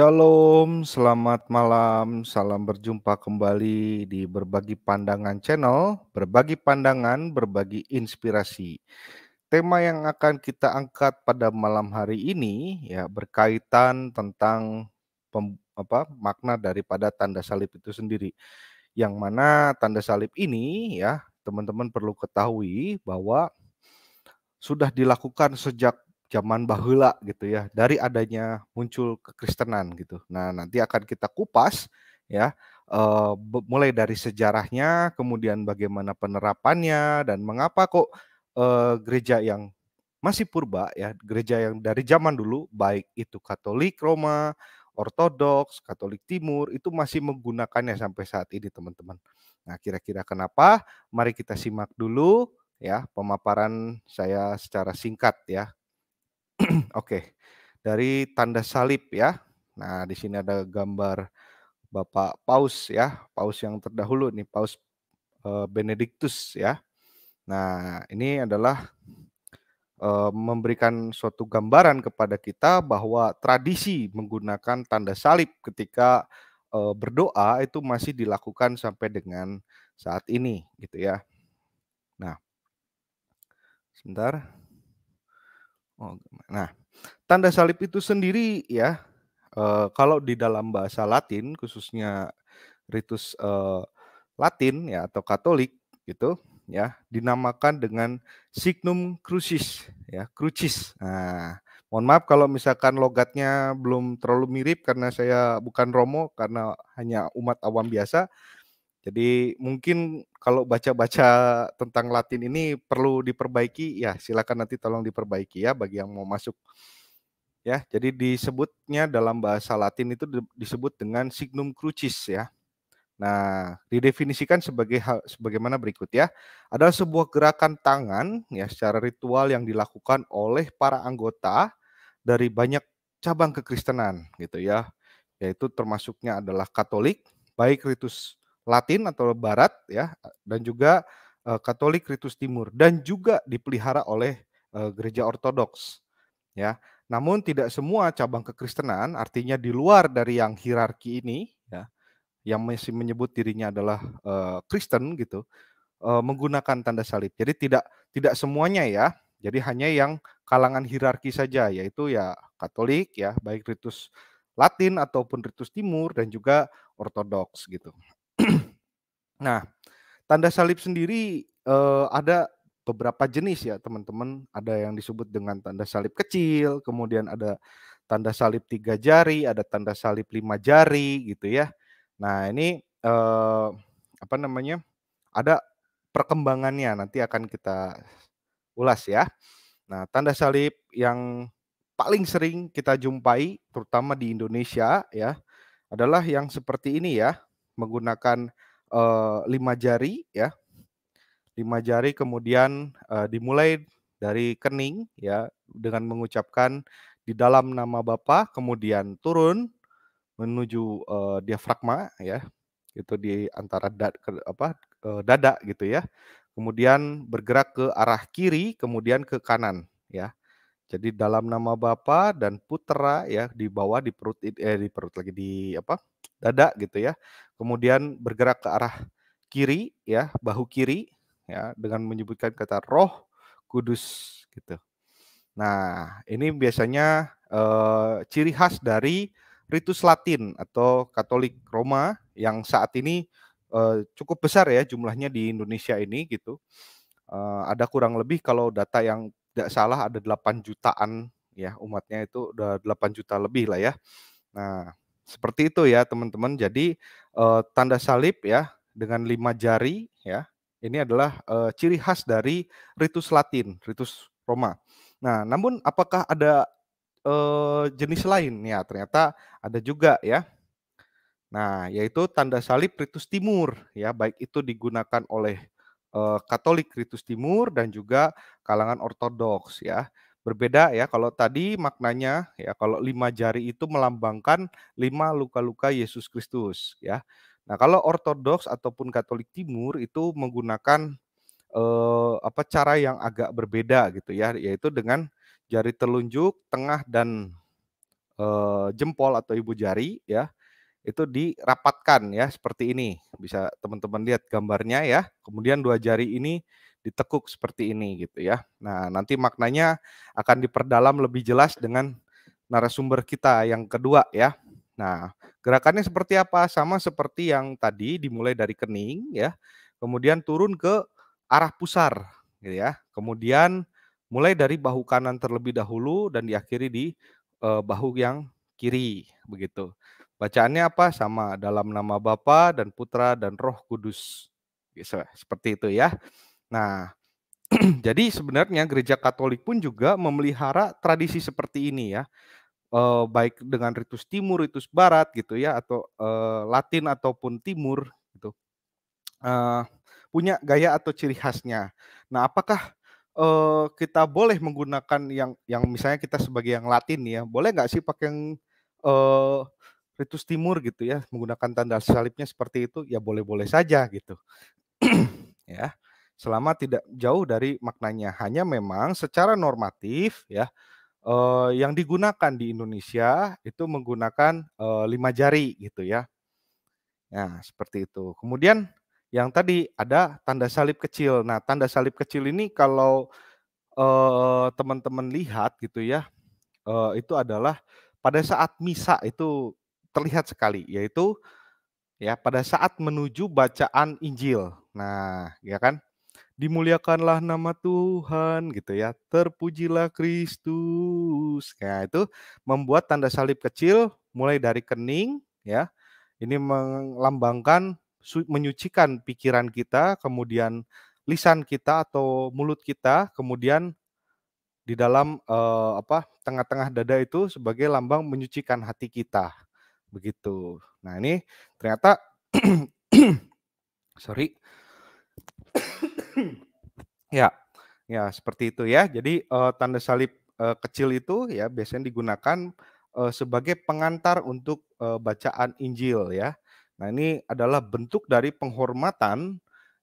Shalom, selamat malam, salam berjumpa kembali di Berbagi Pandangan Channel, Berbagi Pandangan, Berbagi Inspirasi. Tema yang akan kita angkat pada malam hari ini ya berkaitan tentang pem, apa makna daripada tanda salib itu sendiri. Yang mana tanda salib ini ya teman-teman perlu ketahui bahwa sudah dilakukan sejak zaman bahula gitu ya dari adanya muncul kekristenan gitu. Nah, nanti akan kita kupas ya uh, mulai dari sejarahnya, kemudian bagaimana penerapannya dan mengapa kok uh, gereja yang masih purba ya, gereja yang dari zaman dulu baik itu Katolik Roma, Ortodoks, Katolik Timur itu masih menggunakannya sampai saat ini teman-teman. Nah, kira-kira kenapa? Mari kita simak dulu ya pemaparan saya secara singkat ya Oke. Dari tanda salib ya. Nah, di sini ada gambar Bapak Paus ya, Paus yang terdahulu nih, Paus eh, Benediktus ya. Nah, ini adalah eh, memberikan suatu gambaran kepada kita bahwa tradisi menggunakan tanda salib ketika eh, berdoa itu masih dilakukan sampai dengan saat ini gitu ya. Nah, sebentar. Oh, nah, tanda salib itu sendiri ya, uh, kalau di dalam bahasa Latin khususnya ritus uh, Latin ya atau Katolik gitu ya dinamakan dengan signum crucis ya crucis. Nah, mohon maaf kalau misalkan logatnya belum terlalu mirip karena saya bukan Romo karena hanya umat awam biasa. Jadi mungkin kalau baca-baca tentang Latin ini perlu diperbaiki, ya silakan nanti tolong diperbaiki ya bagi yang mau masuk. Ya, jadi disebutnya dalam bahasa Latin itu disebut dengan signum crucis ya. Nah, didefinisikan sebagai hal, sebagaimana berikut ya. Ada sebuah gerakan tangan ya secara ritual yang dilakukan oleh para anggota dari banyak cabang kekristenan gitu ya. Yaitu termasuknya adalah Katolik, baik ritus Latin atau Barat ya dan juga uh, Katolik Ritus Timur dan juga dipelihara oleh uh, gereja Ortodoks ya. Namun tidak semua cabang kekristenan artinya di luar dari yang hierarki ini ya yang masih menyebut dirinya adalah uh, Kristen gitu uh, menggunakan tanda salib. Jadi tidak tidak semuanya ya. Jadi hanya yang kalangan hierarki saja yaitu ya Katolik ya baik Ritus Latin ataupun Ritus Timur dan juga Ortodoks gitu. Nah, tanda salib sendiri eh, ada beberapa jenis ya teman-teman. Ada yang disebut dengan tanda salib kecil, kemudian ada tanda salib tiga jari, ada tanda salib lima jari gitu ya. Nah ini eh, apa namanya? Ada perkembangannya nanti akan kita ulas ya. Nah tanda salib yang paling sering kita jumpai, terutama di Indonesia ya, adalah yang seperti ini ya, menggunakan Eh, lima jari ya lima jari kemudian uh, dimulai dari kening ya dengan mengucapkan di dalam nama Bapa kemudian turun menuju uh, diafragma ya itu di antara dad, ke, apa uh, dada gitu ya kemudian bergerak ke arah kiri kemudian ke kanan ya jadi dalam nama Bapa dan putra ya di bawah di perut eh di perut lagi di apa dada gitu ya. Kemudian bergerak ke arah kiri ya, bahu kiri ya dengan menyebutkan kata Roh Kudus gitu. Nah, ini biasanya eh, ciri khas dari ritus Latin atau Katolik Roma yang saat ini eh, cukup besar ya jumlahnya di Indonesia ini gitu. Eh, ada kurang lebih kalau data yang tidak salah ada 8 jutaan ya umatnya itu udah 8 juta lebih lah ya. Nah, seperti itu ya teman-teman. Jadi uh, tanda salib ya dengan lima jari ya. Ini adalah uh, ciri khas dari ritus Latin, ritus Roma. Nah, namun apakah ada uh, jenis lain ya? Ternyata ada juga ya. Nah, yaitu tanda salib ritus timur ya, baik itu digunakan oleh Katolik Ritus Timur dan juga kalangan Ortodoks ya. Berbeda ya kalau tadi maknanya ya kalau lima jari itu melambangkan lima luka-luka Yesus Kristus ya. Nah, kalau ortodoks ataupun Katolik Timur itu menggunakan eh, apa cara yang agak berbeda gitu ya, yaitu dengan jari telunjuk, tengah dan eh, jempol atau ibu jari ya itu dirapatkan ya seperti ini. Bisa teman-teman lihat gambarnya ya. Kemudian dua jari ini ditekuk seperti ini gitu ya. Nah, nanti maknanya akan diperdalam lebih jelas dengan narasumber kita yang kedua ya. Nah, gerakannya seperti apa? Sama seperti yang tadi dimulai dari kening ya. Kemudian turun ke arah pusar gitu ya. Kemudian mulai dari bahu kanan terlebih dahulu dan diakhiri di e, bahu yang kiri begitu. Bacaannya apa? Sama dalam nama Bapa dan Putra dan Roh Kudus. seperti itu ya. Nah, jadi sebenarnya gereja Katolik pun juga memelihara tradisi seperti ini ya. E, baik dengan ritus timur, ritus barat gitu ya atau e, Latin ataupun timur gitu. E, punya gaya atau ciri khasnya. Nah, apakah e, kita boleh menggunakan yang yang misalnya kita sebagai yang Latin ya, boleh nggak sih pakai yang e, ritus timur gitu ya, menggunakan tanda salibnya seperti itu? Ya boleh-boleh saja gitu. ya selama tidak jauh dari maknanya. Hanya memang secara normatif ya eh, yang digunakan di Indonesia itu menggunakan eh, lima jari gitu ya. Nah seperti itu. Kemudian yang tadi ada tanda salib kecil. Nah tanda salib kecil ini kalau teman eh, teman-teman lihat gitu ya eh, itu adalah pada saat misa itu terlihat sekali yaitu ya pada saat menuju bacaan Injil. Nah, ya kan? dimuliakanlah nama Tuhan gitu ya. Terpujilah Kristus. Nah, itu membuat tanda salib kecil mulai dari kening ya. Ini melambangkan menyucikan pikiran kita, kemudian lisan kita atau mulut kita, kemudian di dalam eh, apa tengah-tengah dada itu sebagai lambang menyucikan hati kita. Begitu. Nah, ini ternyata sorry ya, ya seperti itu ya. Jadi uh, tanda salib uh, kecil itu ya biasanya digunakan uh, sebagai pengantar untuk uh, bacaan Injil ya. Nah, ini adalah bentuk dari penghormatan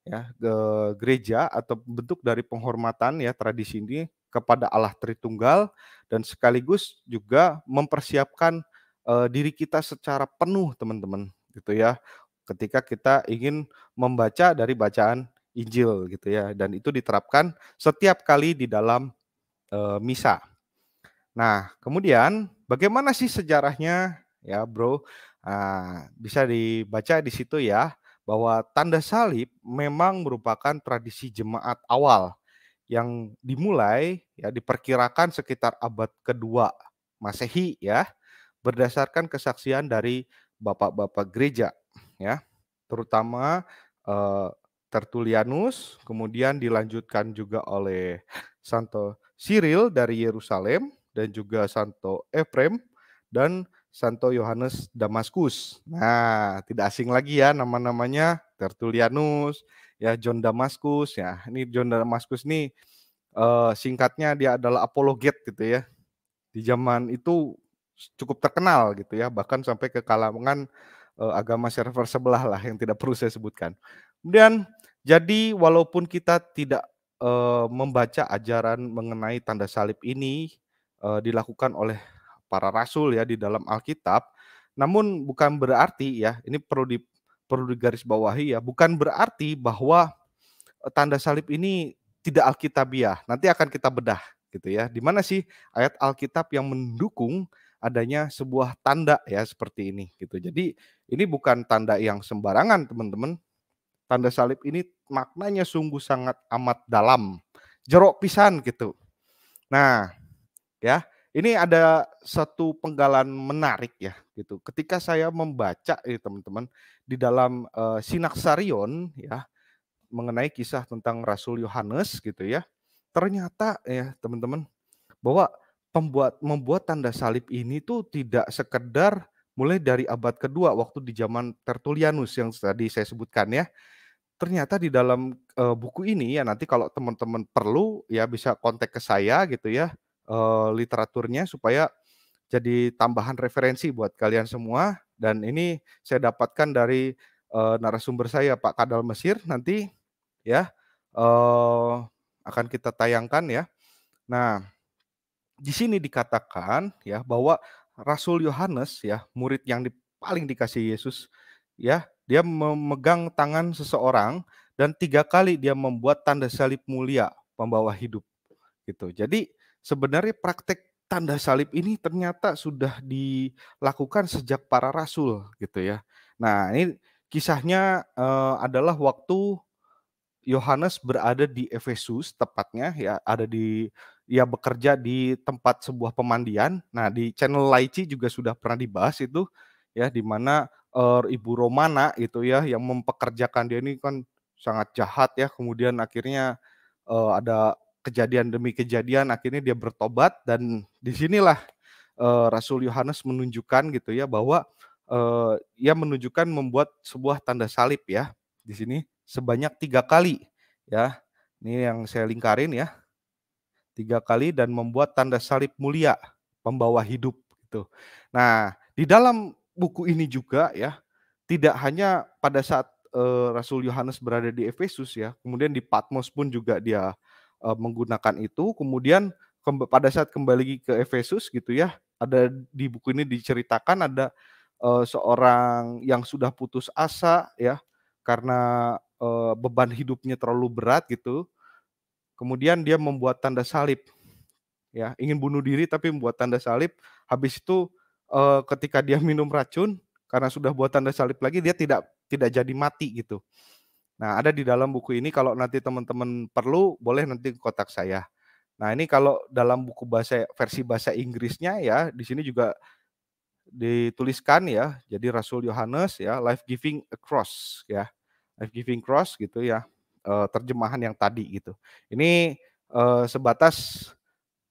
ya ke gereja atau bentuk dari penghormatan ya tradisi ini kepada Allah Tritunggal dan sekaligus juga mempersiapkan uh, diri kita secara penuh teman-teman gitu ya ketika kita ingin membaca dari bacaan Injil gitu ya dan itu diterapkan setiap kali di dalam e, misa. Nah, kemudian bagaimana sih sejarahnya ya, Bro? Nah, bisa dibaca di situ ya bahwa tanda salib memang merupakan tradisi jemaat awal yang dimulai ya diperkirakan sekitar abad kedua Masehi ya berdasarkan kesaksian dari bapak-bapak gereja ya terutama eh, Tertulianus, kemudian dilanjutkan juga oleh Santo Cyril dari Yerusalem dan juga Santo Ephrem dan Santo Yohanes Damaskus. Nah, tidak asing lagi ya nama-namanya Tertulianus, ya John Damaskus ya. Ini John Damaskus ini eh, singkatnya dia adalah apologet gitu ya. Di zaman itu cukup terkenal gitu ya, bahkan sampai ke kalangan eh, agama server sebelah lah yang tidak perlu saya sebutkan. Kemudian jadi walaupun kita tidak uh, membaca ajaran mengenai tanda salib ini uh, dilakukan oleh para rasul ya di dalam Alkitab, namun bukan berarti ya ini perlu di perlu digarisbawahi ya, bukan berarti bahwa e, tanda salib ini tidak alkitabiah. Nanti akan kita bedah gitu ya. Di mana sih ayat Alkitab yang mendukung adanya sebuah tanda ya seperti ini gitu. Jadi ini bukan tanda yang sembarangan teman-teman tanda salib ini maknanya sungguh sangat amat dalam. Jerok pisan gitu. Nah, ya, ini ada satu penggalan menarik ya gitu. Ketika saya membaca ini eh, teman-teman di dalam uh, Sinaksarion ya mengenai kisah tentang Rasul Yohanes gitu ya. Ternyata ya teman-teman bahwa pembuat membuat tanda salib ini tuh tidak sekedar mulai dari abad kedua waktu di zaman tertulianus yang tadi saya sebutkan ya ternyata di dalam uh, buku ini ya nanti kalau teman-teman perlu ya bisa kontak ke saya gitu ya uh, literaturnya supaya jadi tambahan referensi buat kalian semua dan ini saya dapatkan dari uh, narasumber saya Pak Kadal Mesir nanti ya uh, akan kita tayangkan ya. Nah, di sini dikatakan ya bahwa Rasul Yohanes ya murid yang di, paling dikasih Yesus ya dia memegang tangan seseorang dan tiga kali dia membuat tanda salib mulia pembawa hidup. Gitu. Jadi sebenarnya praktek tanda salib ini ternyata sudah dilakukan sejak para rasul gitu ya. Nah, ini kisahnya uh, adalah waktu Yohanes berada di Efesus tepatnya ya ada di ya, bekerja di tempat sebuah pemandian. Nah, di channel Laici juga sudah pernah dibahas itu ya di mana uh, Ibu Romana gitu ya yang mempekerjakan dia ini kan sangat jahat ya. Kemudian akhirnya uh, ada kejadian demi kejadian akhirnya dia bertobat dan disinilah uh, eh, Rasul Yohanes menunjukkan gitu ya bahwa uh, ia menunjukkan membuat sebuah tanda salib ya di sini sebanyak tiga kali ya. Ini yang saya lingkarin ya tiga kali dan membuat tanda salib mulia pembawa hidup gitu. Nah di dalam buku ini juga ya tidak hanya pada saat uh, Rasul Yohanes berada di Efesus ya, kemudian di Patmos pun juga dia uh, menggunakan itu, kemudian kemb pada saat kembali ke Efesus gitu ya, ada di buku ini diceritakan ada uh, seorang yang sudah putus asa ya karena uh, beban hidupnya terlalu berat gitu. Kemudian dia membuat tanda salib. Ya, ingin bunuh diri tapi membuat tanda salib. Habis itu uh, ketika dia minum racun karena sudah buatan tanda salib lagi dia tidak tidak jadi mati gitu. Nah, ada di dalam buku ini kalau nanti teman-teman perlu boleh nanti kotak saya. Nah, ini kalau dalam buku bahasa versi bahasa Inggrisnya ya, di sini juga dituliskan ya. Jadi Rasul Yohanes ya, life giving cross ya. Life giving cross gitu ya. Eh, terjemahan yang tadi gitu. Ini eh, sebatas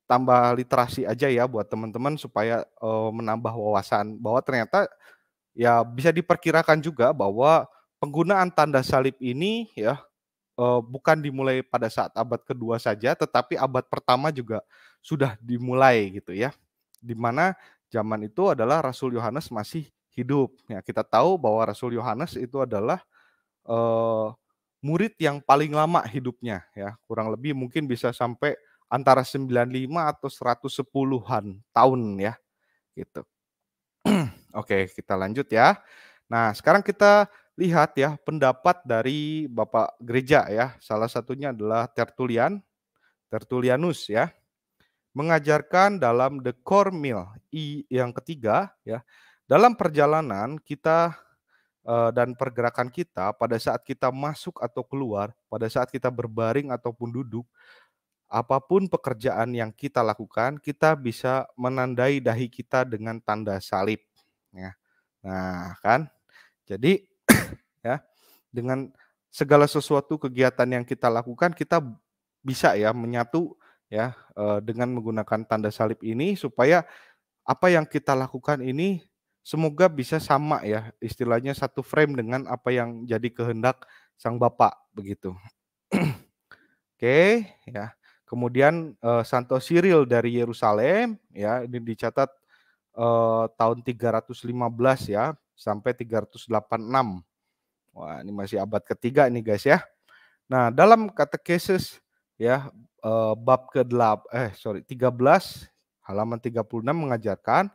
tambah literasi aja ya buat teman-teman supaya uh, menambah wawasan bahwa ternyata ya bisa diperkirakan juga bahwa penggunaan tanda salib ini ya uh, bukan dimulai pada saat abad kedua saja tetapi abad pertama juga sudah dimulai gitu ya di mana zaman itu adalah Rasul Yohanes masih hidup ya kita tahu bahwa Rasul Yohanes itu adalah uh, murid yang paling lama hidupnya ya kurang lebih mungkin bisa sampai antara 95 atau 110-an tahun ya. Gitu. Oke, kita lanjut ya. Nah, sekarang kita lihat ya pendapat dari Bapak gereja ya. Salah satunya adalah Tertulian, Tertulianus ya. Mengajarkan dalam The Core Meal I yang ketiga ya. Dalam perjalanan kita eh, dan pergerakan kita pada saat kita masuk atau keluar, pada saat kita berbaring ataupun duduk, apapun pekerjaan yang kita lakukan, kita bisa menandai dahi kita dengan tanda salib. Ya. Nah, kan? Jadi, ya, dengan segala sesuatu kegiatan yang kita lakukan, kita bisa ya menyatu ya eh, dengan menggunakan tanda salib ini supaya apa yang kita lakukan ini semoga bisa sama ya istilahnya satu frame dengan apa yang jadi kehendak sang bapak begitu. Oke, okay, ya. Kemudian uh, Santo Cyril dari Yerusalem ya ini dicatat uh, tahun 315 ya sampai 386. Wah, ini masih abad ketiga nih guys ya. Nah, dalam katekesis ya eh, bab ke-8 eh sorry 13 halaman 36 mengajarkan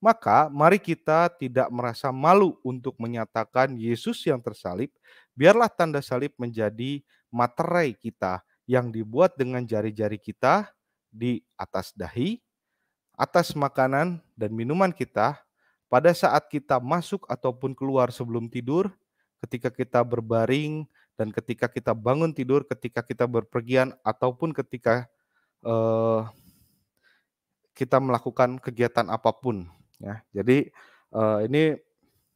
maka mari kita tidak merasa malu untuk menyatakan Yesus yang tersalib, biarlah tanda salib menjadi materai kita yang dibuat dengan jari-jari kita di atas dahi, atas makanan dan minuman kita, pada saat kita masuk ataupun keluar sebelum tidur, ketika kita berbaring, dan ketika kita bangun tidur, ketika kita berpergian, ataupun ketika uh, kita melakukan kegiatan apapun. Ya, jadi uh, ini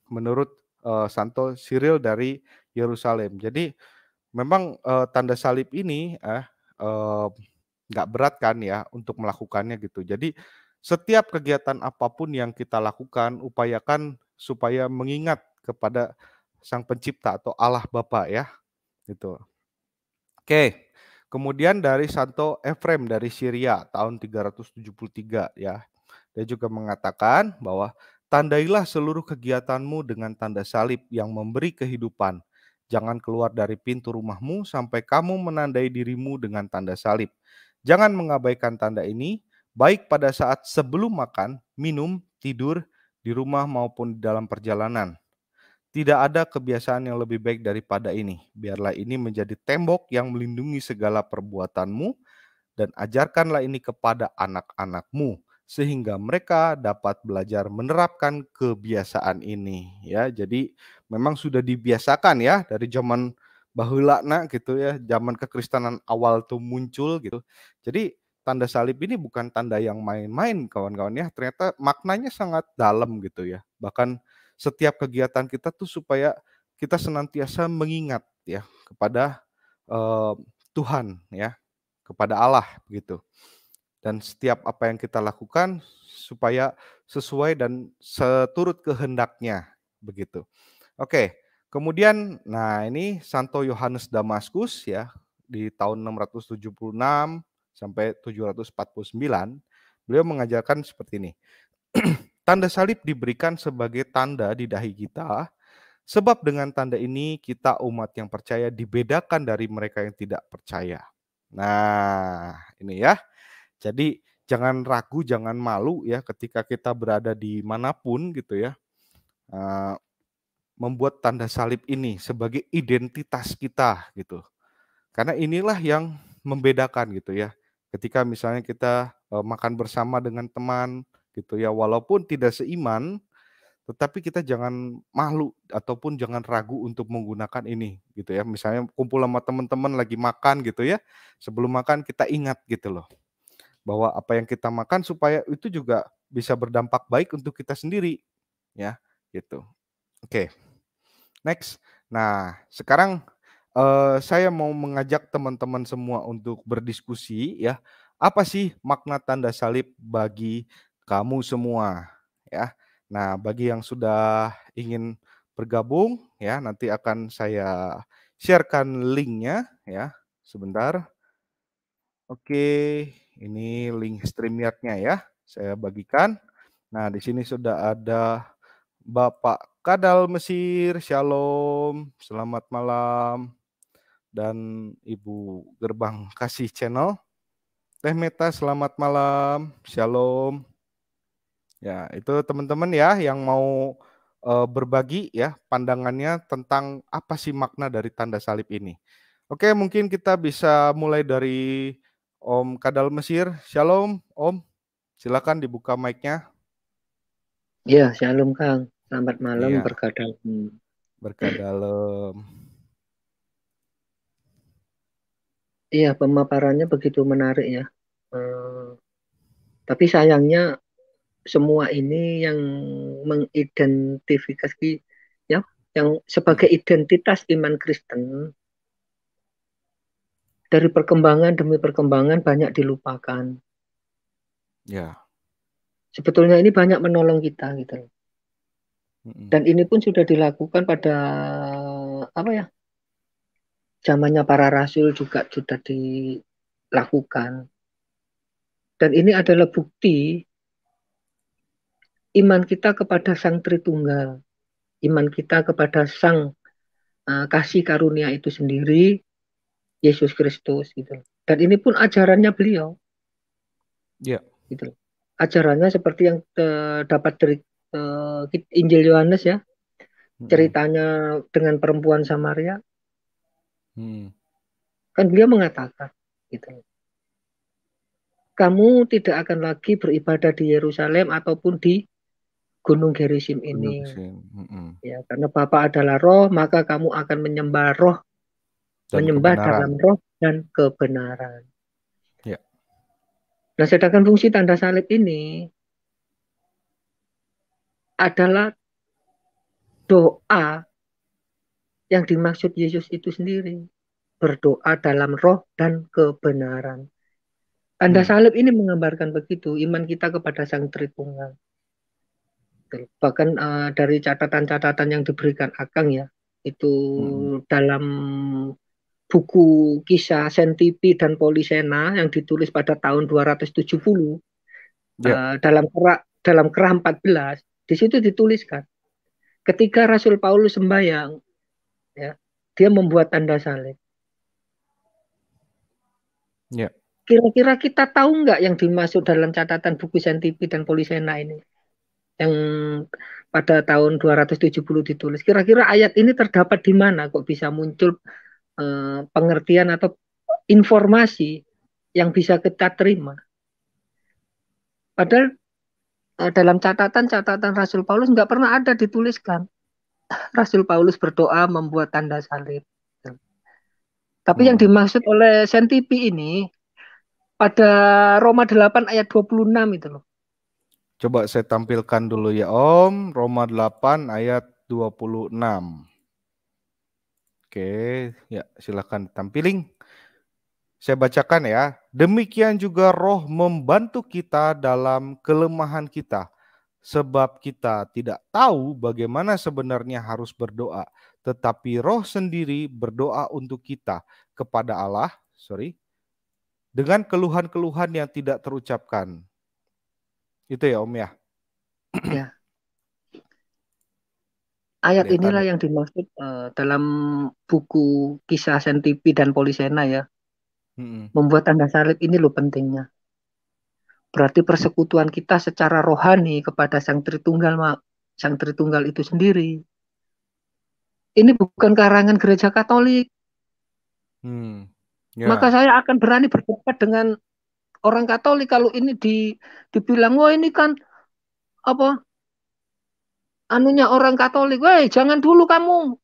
menurut uh, Santo Cyril dari Yerusalem. Jadi memang uh, tanda salib ini eh nggak uh, berat kan ya untuk melakukannya gitu. Jadi setiap kegiatan apapun yang kita lakukan upayakan supaya mengingat kepada sang pencipta atau Allah Bapa ya gitu. Oke. Kemudian dari Santo Efrem dari Syria tahun 373 ya. Dia juga mengatakan bahwa tandailah seluruh kegiatanmu dengan tanda salib yang memberi kehidupan Jangan keluar dari pintu rumahmu sampai kamu menandai dirimu dengan tanda salib. Jangan mengabaikan tanda ini, baik pada saat sebelum makan, minum, tidur, di rumah maupun di dalam perjalanan. Tidak ada kebiasaan yang lebih baik daripada ini. Biarlah ini menjadi tembok yang melindungi segala perbuatanmu, dan ajarkanlah ini kepada anak-anakmu, sehingga mereka dapat belajar menerapkan kebiasaan ini ya. Jadi memang sudah dibiasakan ya dari zaman bahula nak gitu ya, zaman kekristenan awal tuh muncul gitu. Jadi tanda salib ini bukan tanda yang main-main kawan-kawan ya. Ternyata maknanya sangat dalam gitu ya. Bahkan setiap kegiatan kita tuh supaya kita senantiasa mengingat ya kepada uh, Tuhan ya, kepada Allah begitu dan setiap apa yang kita lakukan supaya sesuai dan seturut kehendaknya begitu. Oke, kemudian nah ini Santo Yohanes Damaskus ya di tahun 676 sampai 749 beliau mengajarkan seperti ini. tanda salib diberikan sebagai tanda di dahi kita sebab dengan tanda ini kita umat yang percaya dibedakan dari mereka yang tidak percaya. Nah, ini ya. Jadi jangan ragu, jangan malu ya ketika kita berada di manapun gitu ya. membuat tanda salib ini sebagai identitas kita gitu. Karena inilah yang membedakan gitu ya. Ketika misalnya kita makan bersama dengan teman gitu ya, walaupun tidak seiman, tetapi kita jangan malu ataupun jangan ragu untuk menggunakan ini gitu ya. Misalnya kumpul sama teman-teman lagi makan gitu ya. Sebelum makan kita ingat gitu loh bahwa apa yang kita makan supaya itu juga bisa berdampak baik untuk kita sendiri ya gitu oke okay. next nah sekarang uh, saya mau mengajak teman-teman semua untuk berdiskusi ya apa sih makna tanda salib bagi kamu semua ya nah bagi yang sudah ingin bergabung ya nanti akan saya sharekan linknya ya sebentar oke okay. Ini link streamyard ya. Saya bagikan. Nah, di sini sudah ada Bapak Kadal Mesir, Shalom, selamat malam. Dan Ibu Gerbang Kasih Channel. Teh Meta, selamat malam, Shalom. Ya, itu teman-teman ya yang mau eh, berbagi ya pandangannya tentang apa sih makna dari tanda salib ini. Oke, mungkin kita bisa mulai dari Om Kadal Mesir. Shalom, Om. Silakan dibuka mic-nya. Ya, shalom Kang. Selamat malam ya. Berkadal Berkadalem. Iya, pemaparannya begitu menarik ya. Hmm, tapi sayangnya semua ini yang mengidentifikasi ya yang sebagai identitas iman Kristen dari perkembangan demi perkembangan banyak dilupakan. Ya. Sebetulnya ini banyak menolong kita gitu. Dan ini pun sudah dilakukan pada apa ya? Zamannya para rasul juga sudah dilakukan. Dan ini adalah bukti iman kita kepada Sang Tritunggal, iman kita kepada Sang uh, kasih karunia itu sendiri Yesus Kristus gitu. Dan ini pun ajarannya beliau. Ya. Yeah. Gitu. Ajarannya seperti yang terdapat eh, dari uh, Injil Yohanes ya. Hmm. Ceritanya hmm. dengan perempuan Samaria. Hmm. Kan beliau mengatakan gitu. Kamu tidak akan lagi beribadah di Yerusalem ataupun di Gunung Gerizim ini. Gunung -hmm. Ya, karena Bapa adalah roh, maka kamu akan menyembah roh dan menyembah kebenaran. dalam roh dan kebenaran. Ya. Nah, sedangkan fungsi tanda salib ini adalah doa yang dimaksud Yesus itu sendiri. Berdoa dalam roh dan kebenaran. Tanda hmm. salib ini menggambarkan begitu iman kita kepada Sang Tritunggal. Bahkan uh, dari catatan-catatan yang diberikan Akang ya, itu hmm. dalam buku kisah Sentipi dan Polisena yang ditulis pada tahun 270 ya. uh, dalam kerak dalam kerah 14 di situ dituliskan ketika Rasul Paulus sembahyang ya dia membuat tanda salib. Ya. Kira-kira kita tahu nggak yang dimaksud dalam catatan buku Sentipi dan Polisena ini? Yang pada tahun 270 ditulis. Kira-kira ayat ini terdapat di mana kok bisa muncul Eh, pengertian atau informasi yang bisa kita terima. Padahal eh, dalam catatan-catatan Rasul Paulus nggak pernah ada dituliskan Rasul Paulus berdoa membuat tanda salib. Tapi hmm. yang dimaksud oleh Sentipi ini pada Roma 8 ayat 26 itu loh. Coba saya tampilkan dulu ya Om, Roma 8 ayat 26. Oke, ya silakan tampilin. Saya bacakan ya. Demikian juga roh membantu kita dalam kelemahan kita. Sebab kita tidak tahu bagaimana sebenarnya harus berdoa. Tetapi roh sendiri berdoa untuk kita kepada Allah. Sorry. Dengan keluhan-keluhan yang tidak terucapkan. Itu ya Om ya? Ya. Ayat inilah yang dimaksud uh, dalam buku kisah Sentipi dan Polisena ya. hmm Membuat tanda salib ini loh pentingnya. Berarti persekutuan kita secara rohani kepada Sang Tritunggal, Mak. Sang Tritunggal itu sendiri. Ini bukan karangan gereja Katolik. Hmm. Yeah. Maka saya akan berani berdebat dengan orang Katolik kalau ini di dibilang wah ini kan apa anunya orang Katolik, weh jangan dulu kamu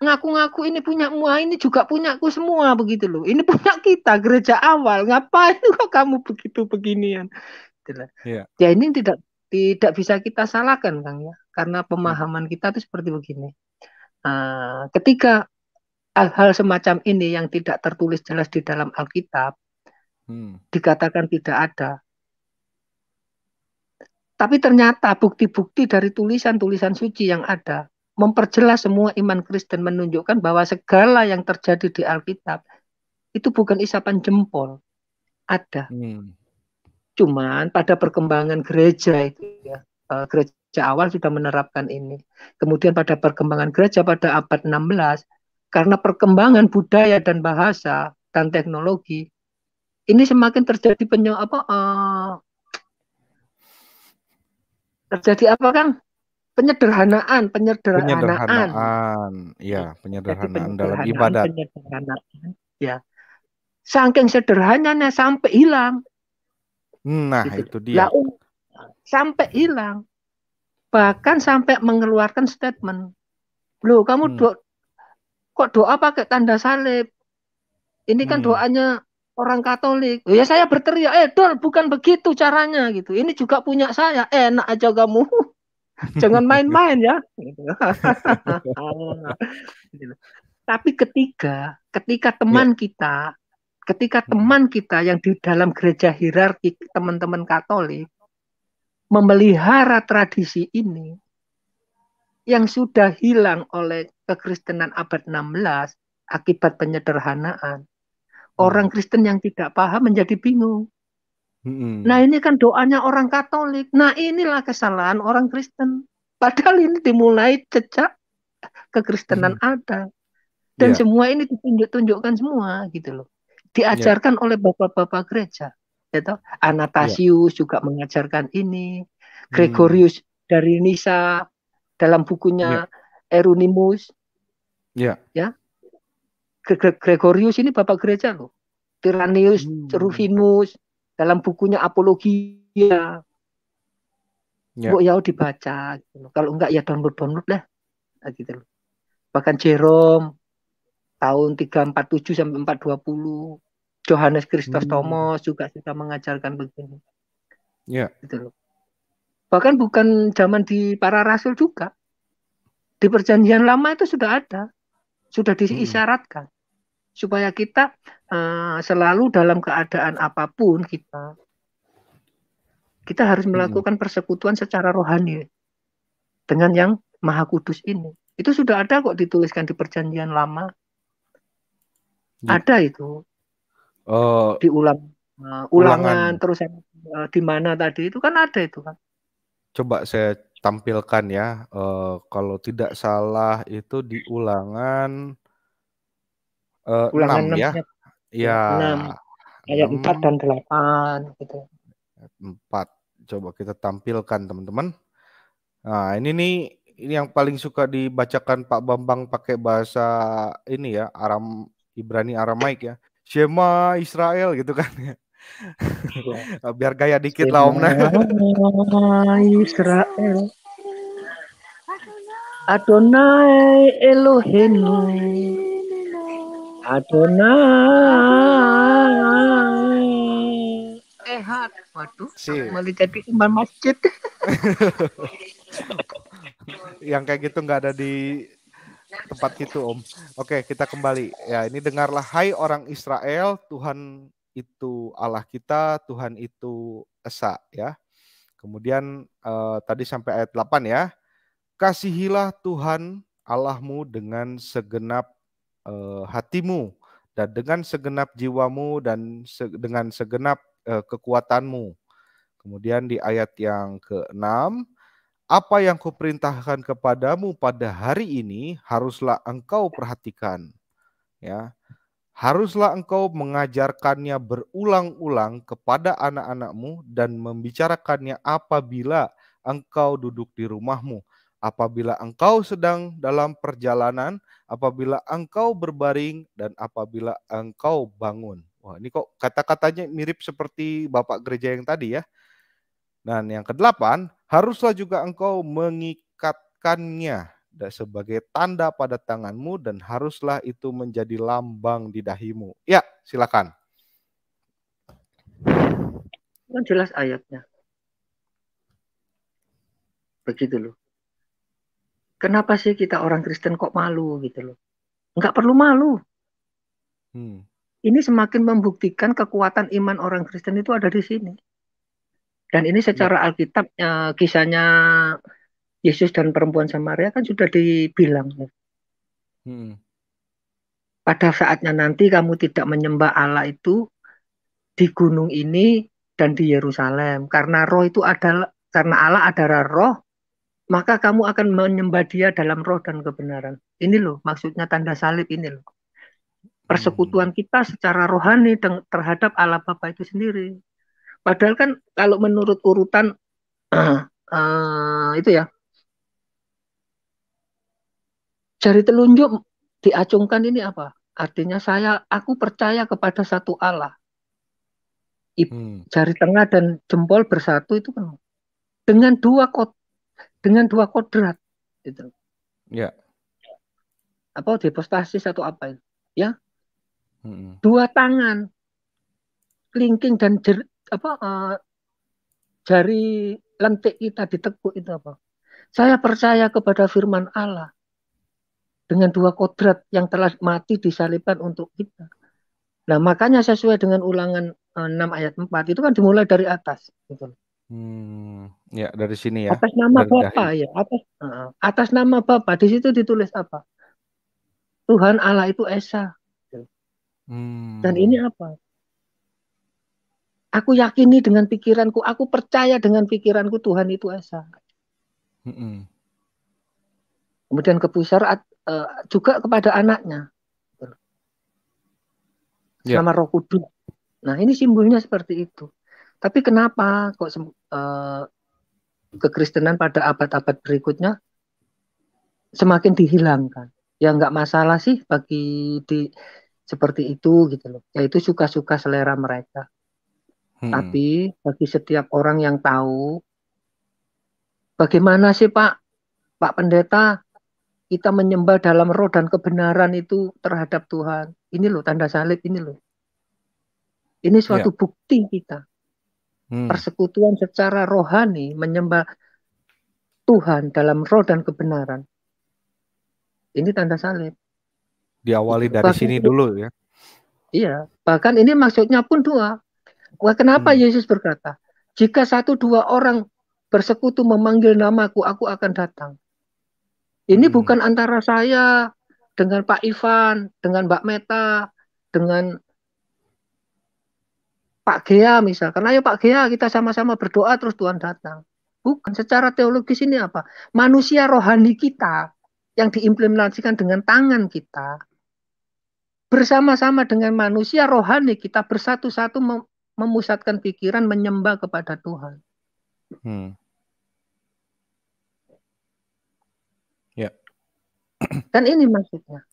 ngaku-ngaku ini punya mua, ini juga punya aku semua begitu loh. Ini punya kita gereja awal, ngapain kok kamu begitu beginian? Yeah. Gitu iya. Ya ini tidak tidak bisa kita salahkan kang ya, karena pemahaman kita itu seperti begini. Uh, ketika hal-hal semacam ini yang tidak tertulis jelas di dalam Alkitab hmm. dikatakan tidak ada, tapi ternyata bukti-bukti dari tulisan-tulisan suci yang ada memperjelas semua iman Kristen menunjukkan bahwa segala yang terjadi di Alkitab itu bukan isapan jempol. Ada. Hmm. Cuman pada perkembangan gereja itu ya, eh, gereja awal sudah menerapkan ini. Kemudian pada perkembangan gereja pada abad 16 karena perkembangan budaya dan bahasa dan teknologi ini semakin terjadi penyo apa uh, terjadi apa kang penyederhanaan penyederhanaan, penyederhanaan. ya penyederhanaan, penyederhanaan dalam ibadat penyederhanaan ya saking sederhananya sampai hilang nah gitu. itu dia lah um, sampai hilang bahkan sampai mengeluarkan statement lo kamu hmm. do kok doa pakai tanda salib ini kan hmm. doanya orang Katolik. Ya saya berteriak, eh Dol, bukan begitu caranya gitu. Ini juga punya saya. Enak aja kamu. Jangan main-main ya. Tapi ketiga, ketika ya. teman ya. kita, ketika hmm. teman kita yang di dalam gereja hierarki teman-teman Katolik memelihara tradisi ini yang sudah hilang oleh kekristenan abad 16 akibat penyederhanaan Hmm. Orang Kristen yang tidak paham menjadi bingung. Hmm. Nah ini kan doanya orang Katolik. Nah inilah kesalahan orang Kristen. Padahal ini dimulai cecak kekristenan hmm. ada. Dan yeah. semua ini ditunjuk-tunjukkan semua gitu loh. Diajarkan yeah. oleh bapak-bapak gereja. Gitu. Anatasius yeah. juga mengajarkan ini. Hmm. Gregorius hmm. dari Nisa dalam bukunya yeah. Erunimus. Yeah. Ya. ya. Gregorius ini bapak gereja loh. Tyrannius hmm. Rufinus dalam bukunya Apologia. Ya. Bu ya dibaca. Gitu. Kalau enggak ya download download lah. Nah, gitu loh. Bahkan Jerome tahun 347 sampai 420 Johannes Kristos hmm. Thomas juga sudah mengajarkan begini. Ya. Gitu loh. Bahkan bukan zaman di para rasul juga. Di perjanjian lama itu sudah ada. Sudah diisyaratkan. Hmm supaya kita uh, selalu dalam keadaan apapun kita kita harus hmm. melakukan persekutuan secara rohani dengan yang Maha Kudus ini. Itu sudah ada kok dituliskan di Perjanjian Lama. Ya. Ada itu. Uh, di ulang uh, ulangan, ulangan terus uh, di mana tadi itu kan ada itu kan. Coba saya tampilkan ya. Uh, kalau tidak salah itu di ulangan uh, ulangan ya. Iya. 6. Ayat 6, dan delapan gitu. empat Coba kita tampilkan teman-teman. Nah, ini nih ini yang paling suka dibacakan Pak Bambang pakai bahasa ini ya, Aram Ibrani Aramaik ya. Shema Israel gitu kan ya. Iya. Biar gaya dikit Shema lah Om Nah. Israel. Adonai Elohim Adonai sehat. Waduh, Sip. malah jadi imam masjid. yang kayak gitu nggak ada di tempat itu om. Oke kita kembali. Ya ini dengarlah Hai orang Israel, Tuhan itu Allah kita, Tuhan itu Esa ya. Kemudian eh, tadi sampai ayat 8 ya. Kasihilah Tuhan Allahmu dengan segenap uh, hatimu dan dengan segenap jiwamu dan se dengan segenap uh, kekuatanmu. Kemudian di ayat yang ke-6, apa yang kuperintahkan kepadamu pada hari ini haruslah engkau perhatikan. Ya. Haruslah engkau mengajarkannya berulang-ulang kepada anak-anakmu dan membicarakannya apabila engkau duduk di rumahmu, apabila engkau sedang dalam perjalanan apabila engkau berbaring dan apabila engkau bangun. Wah, ini kok kata-katanya mirip seperti Bapak gereja yang tadi ya. Dan yang kedelapan, haruslah juga engkau mengikatkannya sebagai tanda pada tanganmu dan haruslah itu menjadi lambang di dahimu. Ya, silakan. jelas ayatnya. Begitu loh kenapa sih kita orang Kristen kok malu gitu loh? Enggak perlu malu. Hmm. Ini semakin membuktikan kekuatan iman orang Kristen itu ada di sini. Dan ini secara ya. Alkitab e, kisahnya Yesus dan perempuan Samaria kan sudah dibilang. Hmm. Pada saatnya nanti kamu tidak menyembah Allah itu di gunung ini dan di Yerusalem karena roh itu adalah karena Allah adalah roh maka kamu akan menyembah dia dalam roh dan kebenaran. Ini loh maksudnya tanda salib ini loh. Persekutuan hmm. kita secara rohani terhadap Allah Bapa itu sendiri. Padahal kan kalau menurut urutan uh, uh, itu ya jari telunjuk diacungkan ini apa? Artinya saya aku percaya kepada satu Allah. Ibu, hmm. Jari tengah dan jempol bersatu itu kan dengan dua kot dengan dua kodrat itu. Ya. Apa hipostasis atau apa itu? Ya. Hmm. Dua tangan, kelingking dan jer, apa uh, jari lentik kita ditekuk itu apa? Saya percaya kepada firman Allah dengan dua kodrat yang telah mati disalibkan untuk kita. Nah makanya sesuai dengan ulangan 6 eh, ayat 4 itu kan dimulai dari atas. Gitu. Hmm. Hmm, ya dari sini ya. Atas nama dari Bapak ya, atas uh, atas nama Bapak di situ ditulis apa? Tuhan Allah itu Esa. Hmm. Dan ini apa? Aku yakini dengan pikiranku, aku percaya dengan pikiranku Tuhan itu Esa. Hmm. Kemudian ke pusar uh, e, juga kepada anaknya. Sama ya. Roh Kudus. Nah, ini simbolnya seperti itu. Tapi kenapa kok uh, kekristenan pada abad-abad berikutnya semakin dihilangkan? Ya nggak masalah sih bagi di seperti itu gitu loh. Ya itu suka-suka selera mereka. Hmm. Tapi bagi setiap orang yang tahu bagaimana sih Pak Pak Pendeta kita menyembah dalam roh dan kebenaran itu terhadap Tuhan. Ini loh tanda salib ini loh. Ini suatu yeah. bukti kita. Hmm. Persekutuan secara rohani menyembah Tuhan dalam roh dan kebenaran. Ini tanda salib. Diawali dari bahkan sini itu, dulu ya. Iya, bahkan ini maksudnya pun dua. Wah, kenapa hmm. Yesus berkata, "Jika satu dua orang bersekutu memanggil namaku, aku akan datang." Ini hmm. bukan antara saya dengan Pak Ivan, dengan Mbak Meta, dengan Pak Gea misalkan, ayo Pak Gea kita sama-sama berdoa terus Tuhan datang. Bukan secara teologis ini apa? Manusia rohani kita yang diimplementasikan dengan tangan kita bersama-sama dengan manusia rohani kita bersatu-satu mem memusatkan pikiran menyembah kepada Tuhan. Hmm. Ya. Yeah. Dan ini maksudnya.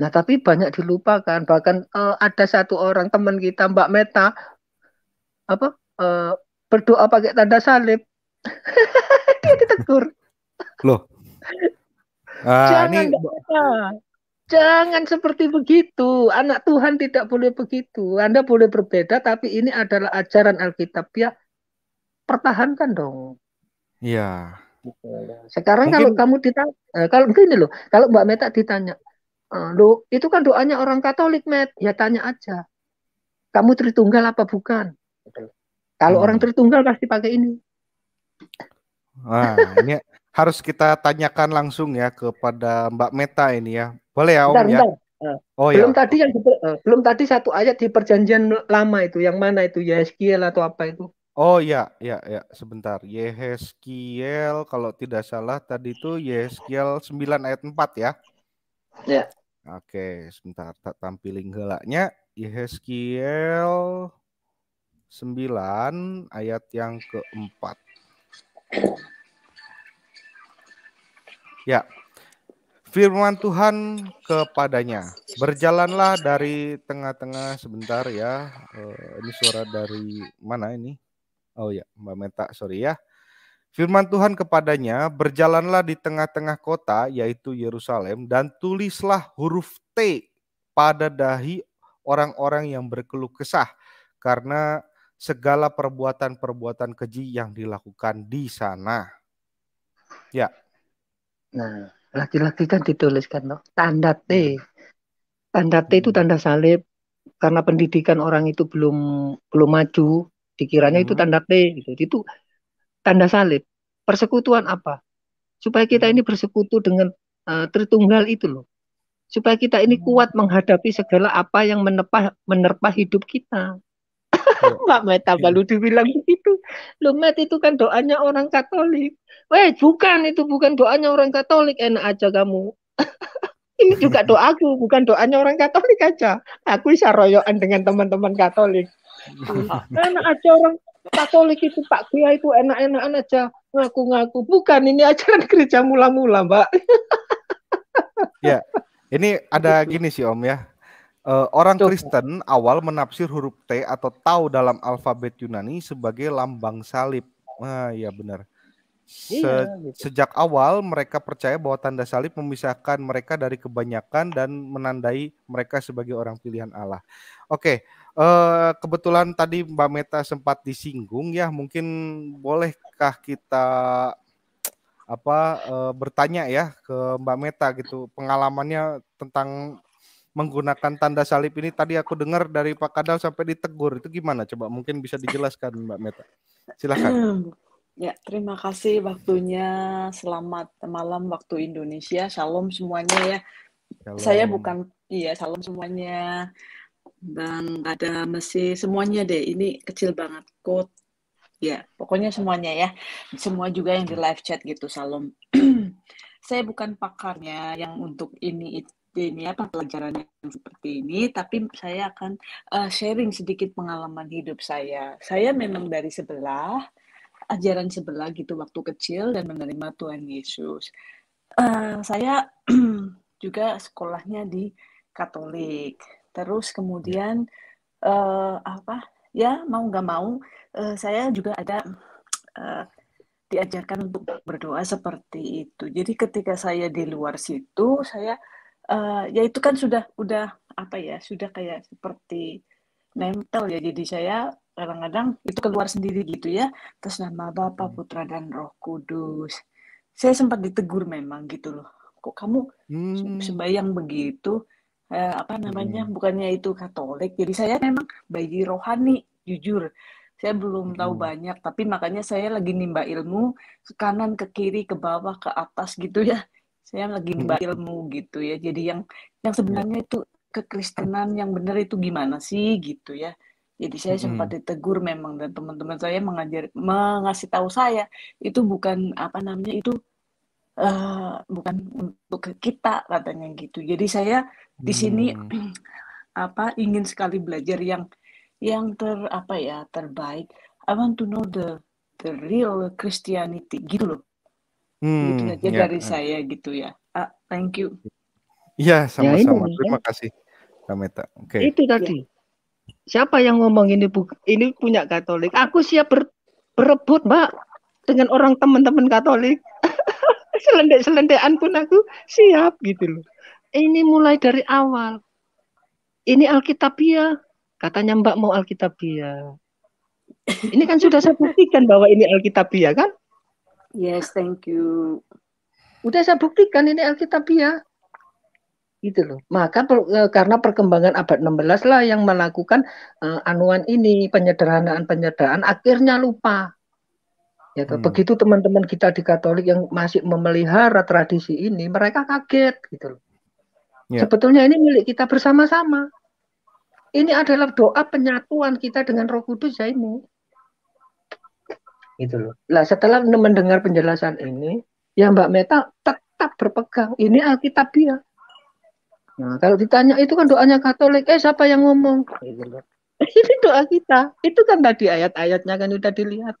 Nah, tapi banyak dilupakan. Bahkan uh, ada satu orang teman kita Mbak Meta apa uh, berdoa pakai tanda salib. Dia ditegur. Loh. Ah, Jangan ini... Jangan seperti begitu. Anak Tuhan tidak boleh begitu. Anda boleh berbeda, tapi ini adalah ajaran Alkitab. Ya, pertahankan dong. Iya. Sekarang mungkin... kalau kamu ditanya, eh, kalau begini loh, kalau Mbak Meta ditanya, Lu, eh, itu kan doanya orang Katolik, Matt. Ya tanya aja. Kamu tertunggal apa bukan? Gitu. Kalau hmm. orang tertunggal pasti pakai ini. Nah, ini harus kita tanyakan langsung ya kepada Mbak Meta ini ya. Boleh ya, Om bentar, ya? Bentar. Eh, oh, iya. belum ya. tadi yang uh, belum tadi satu ayat di perjanjian lama itu yang mana itu Yeskiel atau apa itu? Oh ya, ya, ya, sebentar. Yeskiel kalau tidak salah tadi itu Yeskiel 9 ayat 4 ya. Ya. Oke, sebentar tak tampilin gelaknya Yeskiel 9 ayat yang keempat. Ya. Firman Tuhan kepadanya, berjalanlah dari tengah-tengah sebentar ya. Eh, ini suara dari mana ini? Oh ya, Mbak Meta, sorry ya. Firman Tuhan kepadanya, "Berjalanlah di tengah-tengah kota, yaitu Yerusalem, dan tulislah huruf T pada dahi orang-orang yang berkeluh kesah karena segala perbuatan-perbuatan keji yang dilakukan di sana." Ya. Nah, laki-laki kan dituliskan loh, tanda T. Iya. Tanda T itu hmm. tanda salib karena pendidikan orang itu belum belum maju, dikiranya hmm. itu tanda T gitu. Itu tanda salib persekutuan apa supaya kita hmm. ini bersekutu dengan uh, Tritunggal itu loh supaya kita ini hmm. kuat menghadapi segala apa yang menerpa menerpa hidup kita. mak iya. Mbak Meta iya. baru dibilang begitu. Loh Met itu kan doanya orang Katolik. Weh bukan itu bukan doanya orang Katolik enak aja kamu. ini juga doaku bukan doanya orang Katolik aja. Aku bisa royokan dengan teman-teman Katolik. Iya. enak aja orang Katolik itu Pak Kia itu enak-enakan aja ngaku-ngaku. Bukan ini ajaran gereja mula-mula, Mbak. ya, ini ada gini sih Om ya. Uh, orang Coba. Kristen awal menafsir huruf T atau tau dalam alfabet Yunani sebagai lambang salib. Nah, ya benar. Se iya, gitu. Sejak awal mereka percaya bahwa tanda salib memisahkan mereka dari kebanyakan dan menandai mereka sebagai orang pilihan Allah. Oke, okay Uh, kebetulan tadi Mbak Meta sempat disinggung ya, mungkin bolehkah kita apa uh, bertanya ya ke Mbak Meta gitu pengalamannya tentang menggunakan tanda salib ini tadi aku dengar dari Pak Kadal sampai ditegur itu gimana coba mungkin bisa dijelaskan Mbak Meta silahkan ya terima kasih waktunya selamat malam waktu Indonesia salam semuanya ya shalom. saya bukan iya salam semuanya Bang, ada masih semuanya deh. Ini kecil banget. kot Ya, pokoknya semuanya ya. Semua juga yang di live chat gitu, Salom. Saya bukan pakarnya yang untuk ini itu ini apa pelajaran yang seperti ini tapi saya akan uh, sharing sedikit pengalaman hidup saya saya memang dari sebelah ajaran sebelah gitu waktu kecil dan menerima Tuhan Yesus uh, saya juga sekolahnya di Katolik terus iya. kemudian uh, apa ya mau nggak mau uh, saya juga ada uh, diajarkan untuk berdoa seperti itu jadi ketika saya di luar situ saya uh, ya itu kan sudah udah apa ya sudah kayak seperti nempel ya jadi saya kadang-kadang itu keluar sendiri gitu ya terus nama Bapa hmm. Putra dan Roh Kudus saya sempat ditegur memang gitu loh kok kamu hmm. sembayang begitu Eh, apa namanya hmm. bukannya itu Katolik jadi saya memang bayi rohani jujur saya belum tahu hmm. banyak tapi makanya saya lagi nimba ilmu ke kanan ke kiri ke bawah ke atas gitu ya saya lagi nimba hmm. ilmu gitu ya jadi yang yang ya. sebenarnya itu kekristenan yang benar itu gimana sih gitu ya jadi saya hmm. sempat ditegur memang dan teman-teman saya mengajar mengasih tahu saya itu bukan apa namanya itu uh, bukan untuk kita katanya gitu. Jadi saya di sini hmm. apa ingin sekali belajar yang yang ter apa ya terbaik. I want to know the the real Christianity gitu loh. Hmm, gitu aja yeah. dari ya. saya gitu ya. uh, thank you. Iya, ya, sama-sama. Ya, Terima ya. kasih, Oke. Okay. Itu tadi. Ya. Siapa yang ngomong ini bu ini punya Katolik? Aku siap ber berebut, Mbak, dengan orang teman-teman Katolik. selendek-selendekan pun aku siap gitu loh. Ini mulai dari awal. Ini Alkitabiah. Katanya Mbak mau Alkitabiah. Ini kan sudah saya buktikan bahwa ini Alkitabiah kan? Yes, thank you. Udah saya buktikan ini Alkitabiah gitu loh. Maka per, eh, karena perkembangan abad 16 lah yang melakukan uh, anuan ini penyederhanaan-penyederhanaan akhirnya lupa Ya, hmm. begitu teman-teman kita di Katolik yang masih memelihara tradisi ini, mereka kaget gitu loh. Yeah. Sebetulnya ini milik kita bersama-sama. Ini adalah doa penyatuan kita dengan Roh Kudus ya ini. Gitu loh. Lah setelah mendengar penjelasan ini, ya Mbak Meta tetap berpegang ini dia. Nah, kalau ditanya itu kan doanya Katolik, eh siapa yang ngomong? Gitu ini doa kita. Itu kan tadi ayat-ayatnya kan sudah dilihat.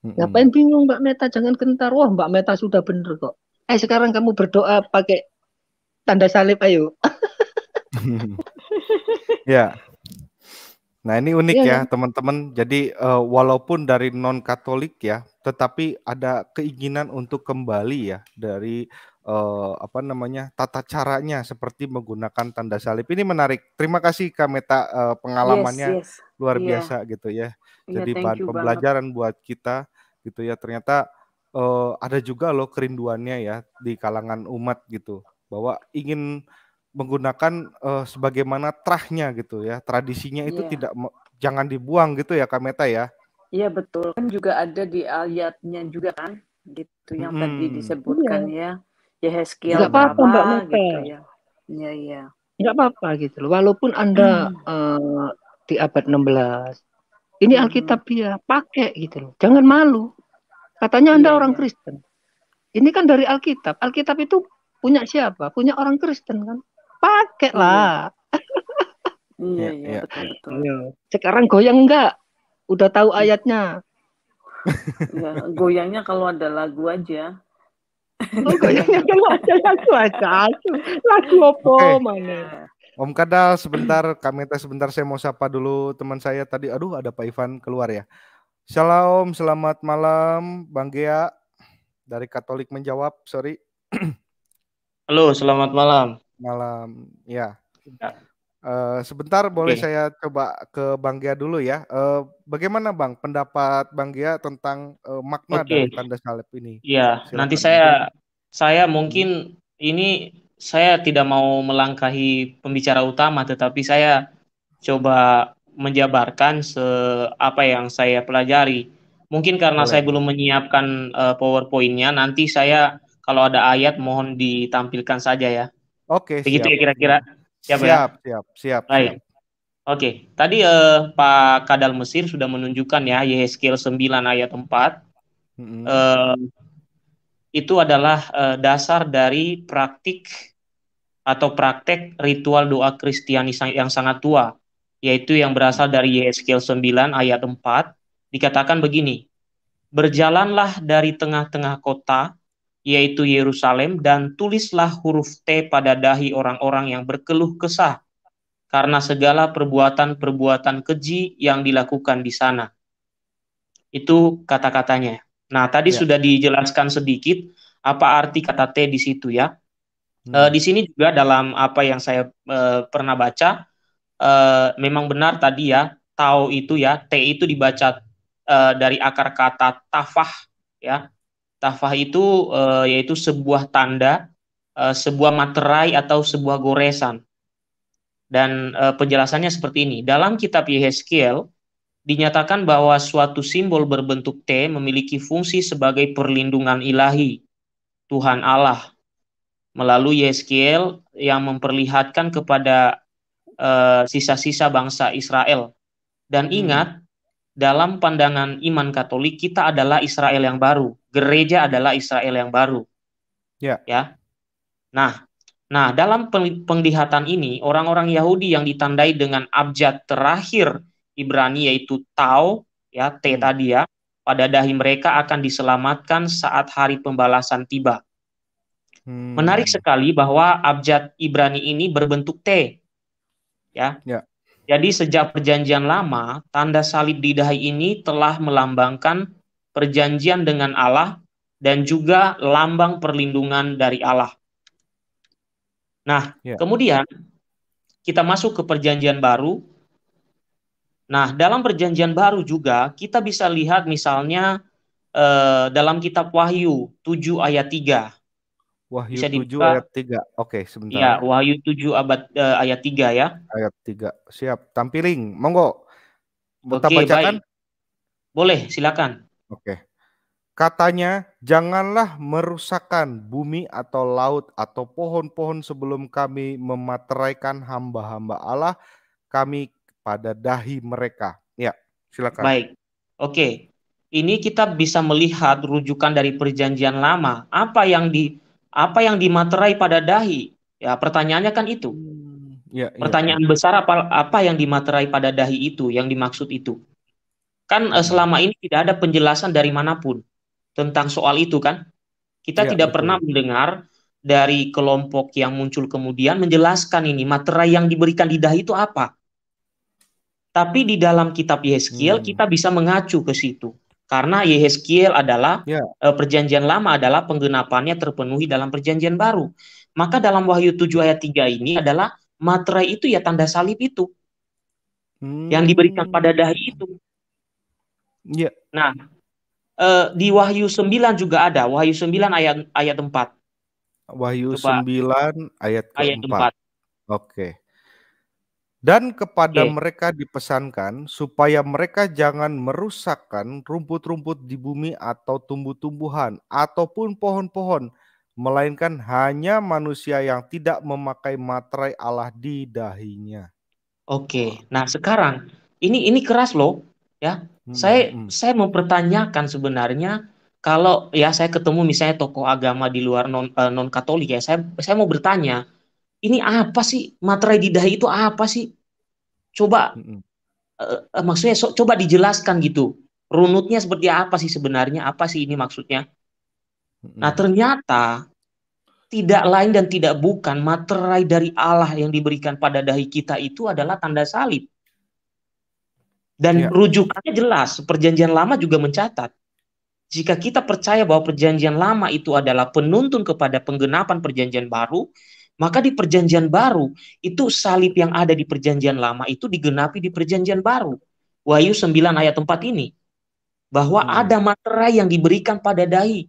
Ngapain bingung Mbak Meta? Jangan gentar. Wah Mbak Meta sudah bener kok. Eh sekarang kamu berdoa pakai tanda salib ayo. ya. Nah ini unik iya ya, teman teman-teman. Jadi uh, walaupun dari non Katolik ya, tetapi ada keinginan untuk kembali ya dari uh, apa namanya tata caranya seperti menggunakan tanda salib. Ini menarik. Terima kasih Kak Meta uh, pengalamannya yes, yes. luar yeah. biasa gitu ya. Iya, jadi bahan pembelajaran banget. buat kita gitu ya. Ternyata uh, ada juga loh kerinduannya ya di kalangan umat gitu bahwa ingin menggunakan uh, sebagaimana trahnya gitu ya. Tradisinya itu yeah. tidak jangan dibuang gitu ya Kameta ya. Iya betul kan juga ada di ayatnya juga kan gitu yang hmm. tadi disebutkan iya. ya ya Heskiel apa, apa Mbak gitu ya. Iya iya. Enggak apa-apa gitu loh. Walaupun Anda hmm. uh, di abad 16 ini hmm. ya, pakai gitu loh. Jangan malu. Katanya Anda ya, orang iya. Kristen. Ini kan dari Alkitab. Alkitab itu punya siapa? Punya orang Kristen kan. Pakailah. Hmm. Iya, iya, iya, iya, betul, Sekarang goyang enggak? Udah tahu hmm. ayatnya. Enggak, goyangnya kalau ada lagu aja. Oh, goyangnya kalau ada lagu aja. Lagu apa okay. mana? Om Kadal sebentar, kami tes sebentar saya mau sapa dulu teman saya tadi. Aduh ada Pak Ivan keluar ya. Shalom, selamat malam Bang Gea dari Katolik menjawab, sorry. Halo, selamat malam. Malam, ya. ya. Uh, sebentar boleh saya coba ke Bang Gia dulu ya. Uh, bagaimana Bang pendapat Bang Gia tentang uh, makna okay. dari tanda salib ini? Iya, nanti saya saya mungkin hmm. ini saya tidak mau melangkahi pembicara utama, tetapi saya coba menjabarkan se apa yang saya pelajari. Mungkin karena Oleh. saya belum menyiapkan uh, PowerPoint-nya, nanti saya kalau ada ayat mohon ditampilkan saja ya. Oke. Begitu ya kira-kira. Siap, siap, ya? siap, siap. Siap. Oke, tadi uh, Pak Kadal Mesir sudah menunjukkan ya Yehezkiel 9 ayat 4. Mm -hmm. uh, eh, itu adalah uh, dasar dari praktik atau praktek ritual doa Kristiani yang sangat tua, yaitu yang berasal dari Yeskiel 9 ayat 4, dikatakan begini, Berjalanlah dari tengah-tengah kota, yaitu Yerusalem, dan tulislah huruf T pada dahi orang-orang yang berkeluh kesah, karena segala perbuatan-perbuatan keji yang dilakukan di sana. Itu kata-katanya. Nah, tadi ya. sudah dijelaskan sedikit apa arti kata T di situ ya. Eh, hmm. Uh, di sini juga dalam apa yang saya uh, pernah baca, uh, memang benar tadi ya, tau itu ya, T itu dibaca uh, dari akar kata tafah ya. Tafah itu uh, yaitu sebuah tanda, uh, sebuah materai atau sebuah goresan. Dan uh, penjelasannya seperti ini. Dalam kitab Yehezkiel dinyatakan bahwa suatu simbol berbentuk T memiliki fungsi sebagai perlindungan ilahi Tuhan Allah melalui Yeskiel yang memperlihatkan kepada eh, sisa-sisa uh, bangsa Israel. Dan hmm. ingat, dalam pandangan iman Katolik kita adalah Israel yang baru, gereja adalah Israel yang baru. Ya. Ya. Nah, nah dalam penglihatan ini orang-orang Yahudi yang ditandai dengan abjad terakhir Ibrani yaitu Tau, ya T hmm. tadi ya, pada dahi mereka akan diselamatkan saat hari pembalasan tiba. Hmm. Menarik sekali bahwa abjad Ibrani ini berbentuk T. Ya. ya. Jadi sejak perjanjian lama, tanda salib di dahi ini telah melambangkan perjanjian dengan Allah dan juga lambang perlindungan dari Allah. Nah, ya. kemudian kita masuk ke perjanjian baru. Nah, dalam perjanjian baru juga kita bisa lihat misalnya eh, dalam kitab Wahyu 7 ayat 3. Wahyu bisa 7 dibuka. ayat 3. Oke, sebentar. Iya, Wahyu 7 abad uh, ayat 3 ya. Ayat 3. Siap. Tampiling. Monggo. Bentar bacakan. Baik. Boleh, silakan. Oke. Katanya, janganlah merusakkan bumi atau laut atau pohon-pohon sebelum kami memateraikan hamba-hamba Allah kami pada dahi mereka. Ya, silakan. Baik. Oke. Ini kita bisa melihat rujukan dari perjanjian lama. Apa yang di apa yang dimaterai pada dahi? Ya, pertanyaannya kan itu. Hmm. Ya, ya, Pertanyaan ya. besar apa apa yang dimaterai pada dahi itu, yang dimaksud itu. Kan eh, hmm. selama ini tidak ada penjelasan dari manapun tentang soal itu kan. Kita ya, tidak betul. pernah mendengar dari kelompok yang muncul kemudian menjelaskan ini materai yang diberikan di dahi itu apa. Tapi di dalam kitab Yeskiel hmm. kita bisa mengacu ke situ. Karena Yehezkiel adalah yeah. Ya. uh, perjanjian lama adalah penggenapannya terpenuhi dalam perjanjian baru. Maka dalam Wahyu 7 ayat 3 ini adalah materai itu ya tanda salib itu. Hmm. Yang diberikan hmm. pada dahi itu. Yeah. Nah, uh, di Wahyu 9 juga ada. Wahyu 9 ayat ayat 4. Wahyu Coba, 9 ayat ke ayat 4. 4. Oke. Okay. Dan kepada okay. mereka dipesankan supaya mereka jangan merusakkan rumput-rumput di bumi atau tumbuh-tumbuhan ataupun pohon-pohon, melainkan hanya manusia yang tidak memakai materai Allah di dahinya. Oke, nah sekarang ini ini keras loh, ya. Hmm, saya hmm. hmm. saya mempertanyakan sebenarnya kalau ya saya ketemu misalnya tokoh agama di luar non eh, non Katolik ya, saya saya mau bertanya ini apa sih materai di dahi itu apa sih coba mm -hmm. uh, maksudnya so, coba dijelaskan gitu runutnya seperti apa sih sebenarnya apa sih ini maksudnya nah ternyata tidak lain dan tidak bukan materai dari Allah yang diberikan pada dahi kita itu adalah tanda salib dan yeah. rujukannya jelas perjanjian lama juga mencatat jika kita percaya bahwa perjanjian lama itu adalah penuntun kepada penggenapan perjanjian baru maka di perjanjian baru, itu salib yang ada di perjanjian lama itu digenapi di perjanjian baru. Wahyu 9 ayat 4 ini. Bahwa hmm. ada materai yang diberikan pada dahi.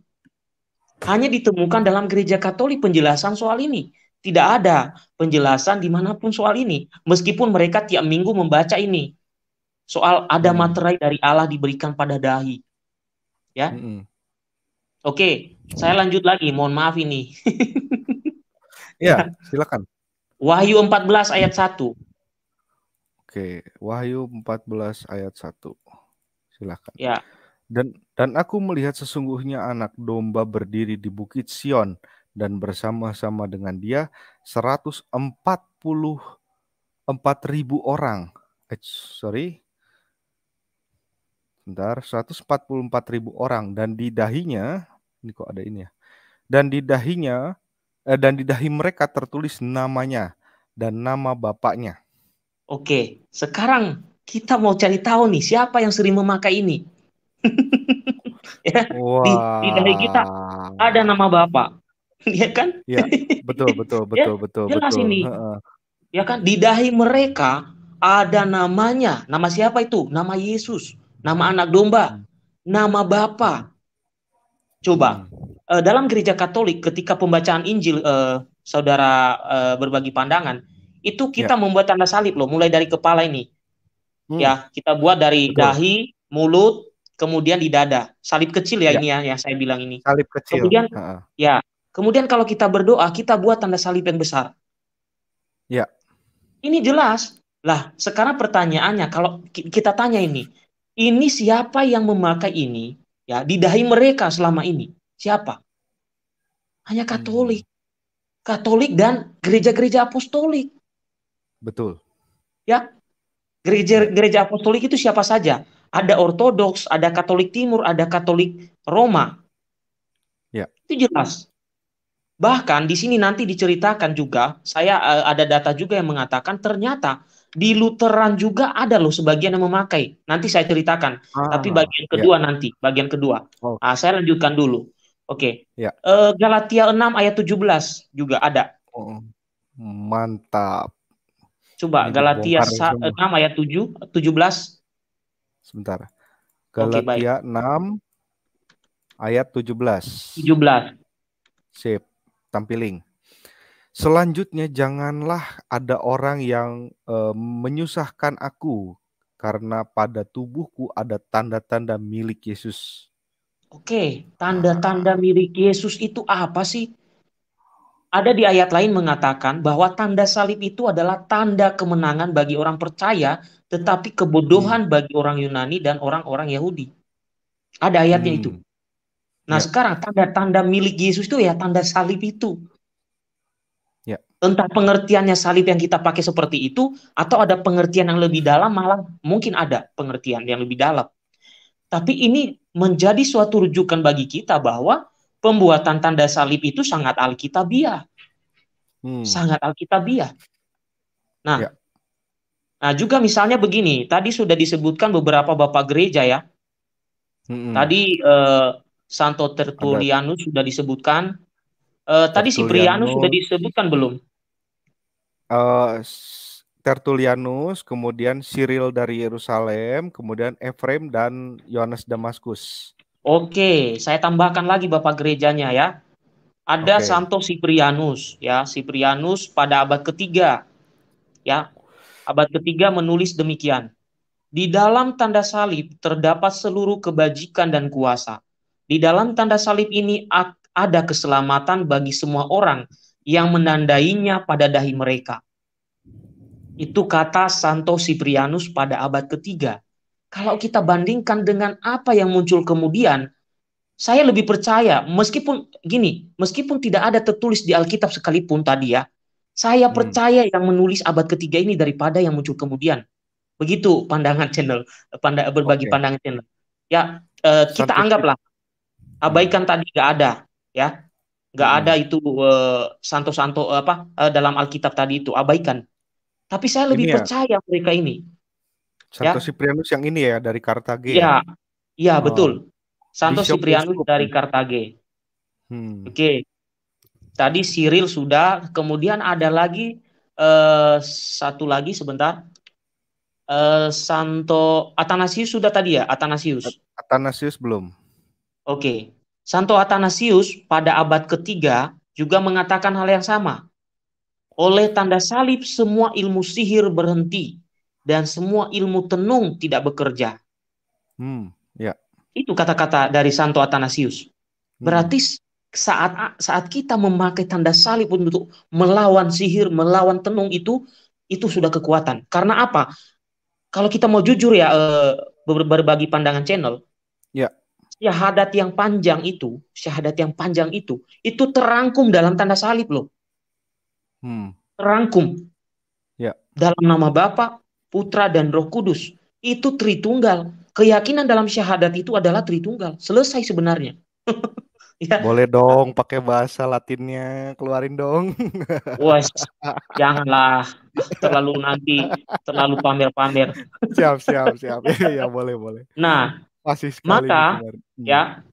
Hanya ditemukan dalam gereja katolik penjelasan soal ini. Tidak ada penjelasan dimanapun soal ini. Meskipun mereka tiap minggu membaca ini. Soal ada hmm. materai dari Allah diberikan pada dahi. Ya. Hmm. Oke, saya lanjut lagi. Mohon maaf ini. Ya, silakan. Wahyu 14 ayat 1. Oke, Wahyu 14 ayat 1. Silakan. Ya. Dan dan aku melihat sesungguhnya anak domba berdiri di bukit Sion dan bersama-sama dengan dia 144 ribu orang. Eh, sorry. Bentar, 144 ribu orang dan di dahinya ini kok ada ini ya. Dan di dahinya Eh, dan di dahi mereka tertulis namanya dan nama bapaknya. Oke, sekarang kita mau cari tahu nih siapa yang sering memakai ini. ya, wow. di, di dahi kita ada nama bapak. Iya kan? Ya, betul betul ya, betul ya, betul. Jelas betul. ini. ya kan? Di dahi mereka ada namanya. Nama siapa itu? Nama Yesus, nama anak domba, hmm. nama Bapa. Coba hmm uh, dalam gereja Katolik ketika pembacaan Injil uh, saudara uh, berbagi pandangan itu kita ya. membuat tanda salib loh mulai dari kepala ini hmm. ya kita buat dari Betul. dahi mulut kemudian di dada salib kecil ya, ya. ini ya yang saya bilang ini salib kecil kemudian ya kemudian kalau kita berdoa kita buat tanda salib yang besar ya ini jelas lah sekarang pertanyaannya kalau kita tanya ini ini siapa yang memakai ini ya di dahi mereka selama ini Siapa? Hanya hmm. Katolik. Hmm. Katolik dan gereja-gereja apostolik. Betul. Ya. Gereja-gereja apostolik itu siapa saja? Ada Ortodoks, ada Katolik Timur, ada Katolik Roma. Ya. Itu jelas. Bahkan di sini nanti diceritakan juga, saya eh, ada data juga yang mengatakan ternyata di Lutheran juga ada loh sebagian yang memakai. Nanti saya ceritakan, ah, tapi bagian ya. kedua ya. nanti, bagian kedua. Oh. Nah, saya lanjutkan dulu. Oke. Okay. Ya. Uh, Galatia 6 ayat 17 juga ada. Oh, mantap. Coba Ini Galatia 6 ayat 7 17. Sebentar. Galatia okay, 6 ayat 17. 17. Sip. Tampiling. Selanjutnya janganlah ada orang yang uh, menyusahkan aku karena pada tubuhku ada tanda-tanda milik Yesus Oke, tanda-tanda milik Yesus itu apa sih? Ada di ayat lain mengatakan bahwa tanda salib itu adalah tanda kemenangan bagi orang percaya, tetapi kebodohan hmm. bagi orang Yunani dan orang-orang Yahudi. Ada ayatnya hmm. itu. Nah, ya. sekarang tanda-tanda milik Yesus itu ya tanda salib itu. Ya. Tentang pengertiannya salib yang kita pakai seperti itu atau ada pengertian yang lebih dalam malah mungkin ada pengertian yang lebih dalam. Tapi ini menjadi suatu rujukan bagi kita bahwa pembuatan tanda salib itu sangat alkitabiah. Hmm. Sangat alkitabiah. Nah, ya. nah juga misalnya begini, tadi sudah disebutkan beberapa bapak gereja ya. Hmm. Tadi eh, Santo Tertulianus Ada. sudah disebutkan. Eh, tadi Siprianus sudah disebutkan belum? Uh, Tertulianus, kemudian Cyril dari Yerusalem, kemudian Efrem dan Yohanes Damaskus. Oke, saya tambahkan lagi Bapak gerejanya ya. Ada okay. Santo Siprianus ya, Siprianus pada abad ketiga ya. Abad ketiga menulis demikian. Di dalam tanda salib terdapat seluruh kebajikan dan kuasa. Di dalam tanda salib ini ada keselamatan bagi semua orang yang menandainya pada dahi mereka. Itu kata Santo Siprianus pada abad ketiga. Kalau kita bandingkan dengan apa yang muncul kemudian, saya lebih percaya meskipun gini, meskipun tidak ada tertulis di Alkitab sekalipun tadi ya, saya hmm. percaya yang menulis abad ketiga ini daripada yang muncul kemudian. Begitu pandangan channel, pandang, berbagi okay. pandangan channel. Ya, eh, kita ya. anggaplah abaikan tadi gak ada, ya gak hmm. ada itu eh, santo-santo eh, apa eh, dalam Alkitab tadi itu abaikan tapi saya lebih ini ya. percaya ya. mereka ini. Santo ya. Siprianus yang ini ya dari Kartage. Iya, iya oh. betul. Santo Siprianus dari Kartage. Hmm. Oke. Tadi Cyril sudah, kemudian ada lagi uh, satu lagi sebentar. Uh, Santo Athanasius sudah tadi ya, Athanasius. Athanasius belum. Oke. Santo Athanasius pada abad ketiga juga mengatakan hal yang sama. Oleh tanda salib semua ilmu sihir berhenti dan semua ilmu tenung tidak bekerja. Hmm, ya. Itu kata-kata dari Santo Athanasius. Hmm. Berarti saat saat kita memakai tanda salib untuk melawan sihir, melawan tenung itu itu sudah kekuatan. Karena apa? Kalau kita mau jujur ya eh, berbagi pandangan channel. Ya syahadat yang panjang itu, syahadat yang panjang itu, itu terangkum dalam tanda salib loh hmm. terangkum yeah. dalam nama Bapa, Putra dan Roh Kudus. Itu Tritunggal. Keyakinan dalam syahadat itu adalah Tritunggal. Selesai sebenarnya. ya. Boleh dong pakai bahasa Latinnya keluarin dong. Wes, janganlah terlalu nanti terlalu pamer-pamer. Siap, siap, siap. ya, boleh, boleh. Nah, Masih sekali maka hmm. ya,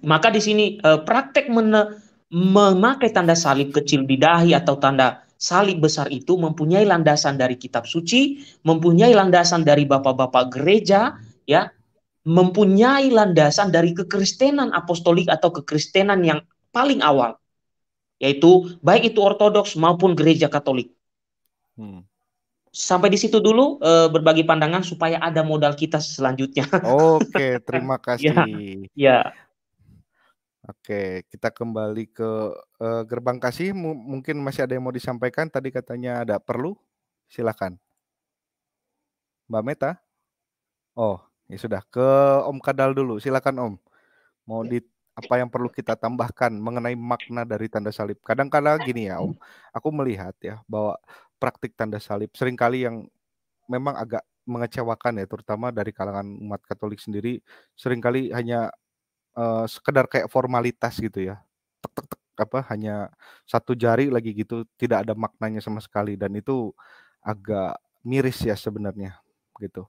maka di sini eh, praktek mene memakai tanda salib kecil di dahi atau tanda salib besar itu mempunyai landasan dari kitab suci, mempunyai landasan dari bapak-bapak gereja, ya, mempunyai landasan dari kekristenan apostolik atau kekristenan yang paling awal, yaitu baik itu ortodoks maupun gereja katolik. Hmm. Sampai di situ dulu e, berbagi pandangan supaya ada modal kita selanjutnya. Oke, terima ya, kasih. ya, ya. Oke, kita kembali ke, uh, gerbang kasih M mungkin masih ada yang mau disampaikan tadi katanya ada perlu? Silakan. Mbak Meta? Oh, ya sudah ke Om Kadal dulu, silakan Om. Mau ya. di apa yang perlu kita tambahkan mengenai makna dari tanda salib? Kadang-kadang nah. gini ya Om, aku melihat ya bahwa praktik tanda salib seringkali yang memang agak mengecewakan ya terutama dari kalangan umat Katolik sendiri, seringkali hanya uh, sekedar kayak formalitas gitu ya tek, tek, tek, apa hanya satu jari lagi gitu tidak ada maknanya sama sekali dan itu agak miris ya sebenarnya gitu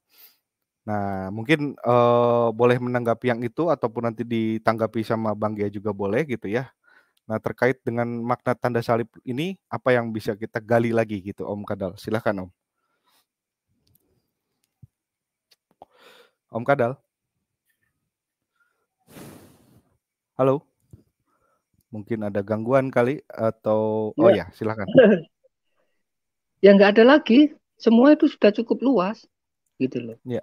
nah mungkin uh, boleh menanggapi yang itu ataupun nanti ditanggapi sama bang Gia juga boleh gitu ya Nah, terkait dengan makna tanda salib ini, apa yang bisa kita gali lagi gitu, Om Kadal? Silahkan, Om. Om Kadal. Halo. Mungkin ada gangguan kali atau ya. oh ya, ya silakan. ya nggak ada lagi. Semua itu sudah cukup luas gitu loh. Ya.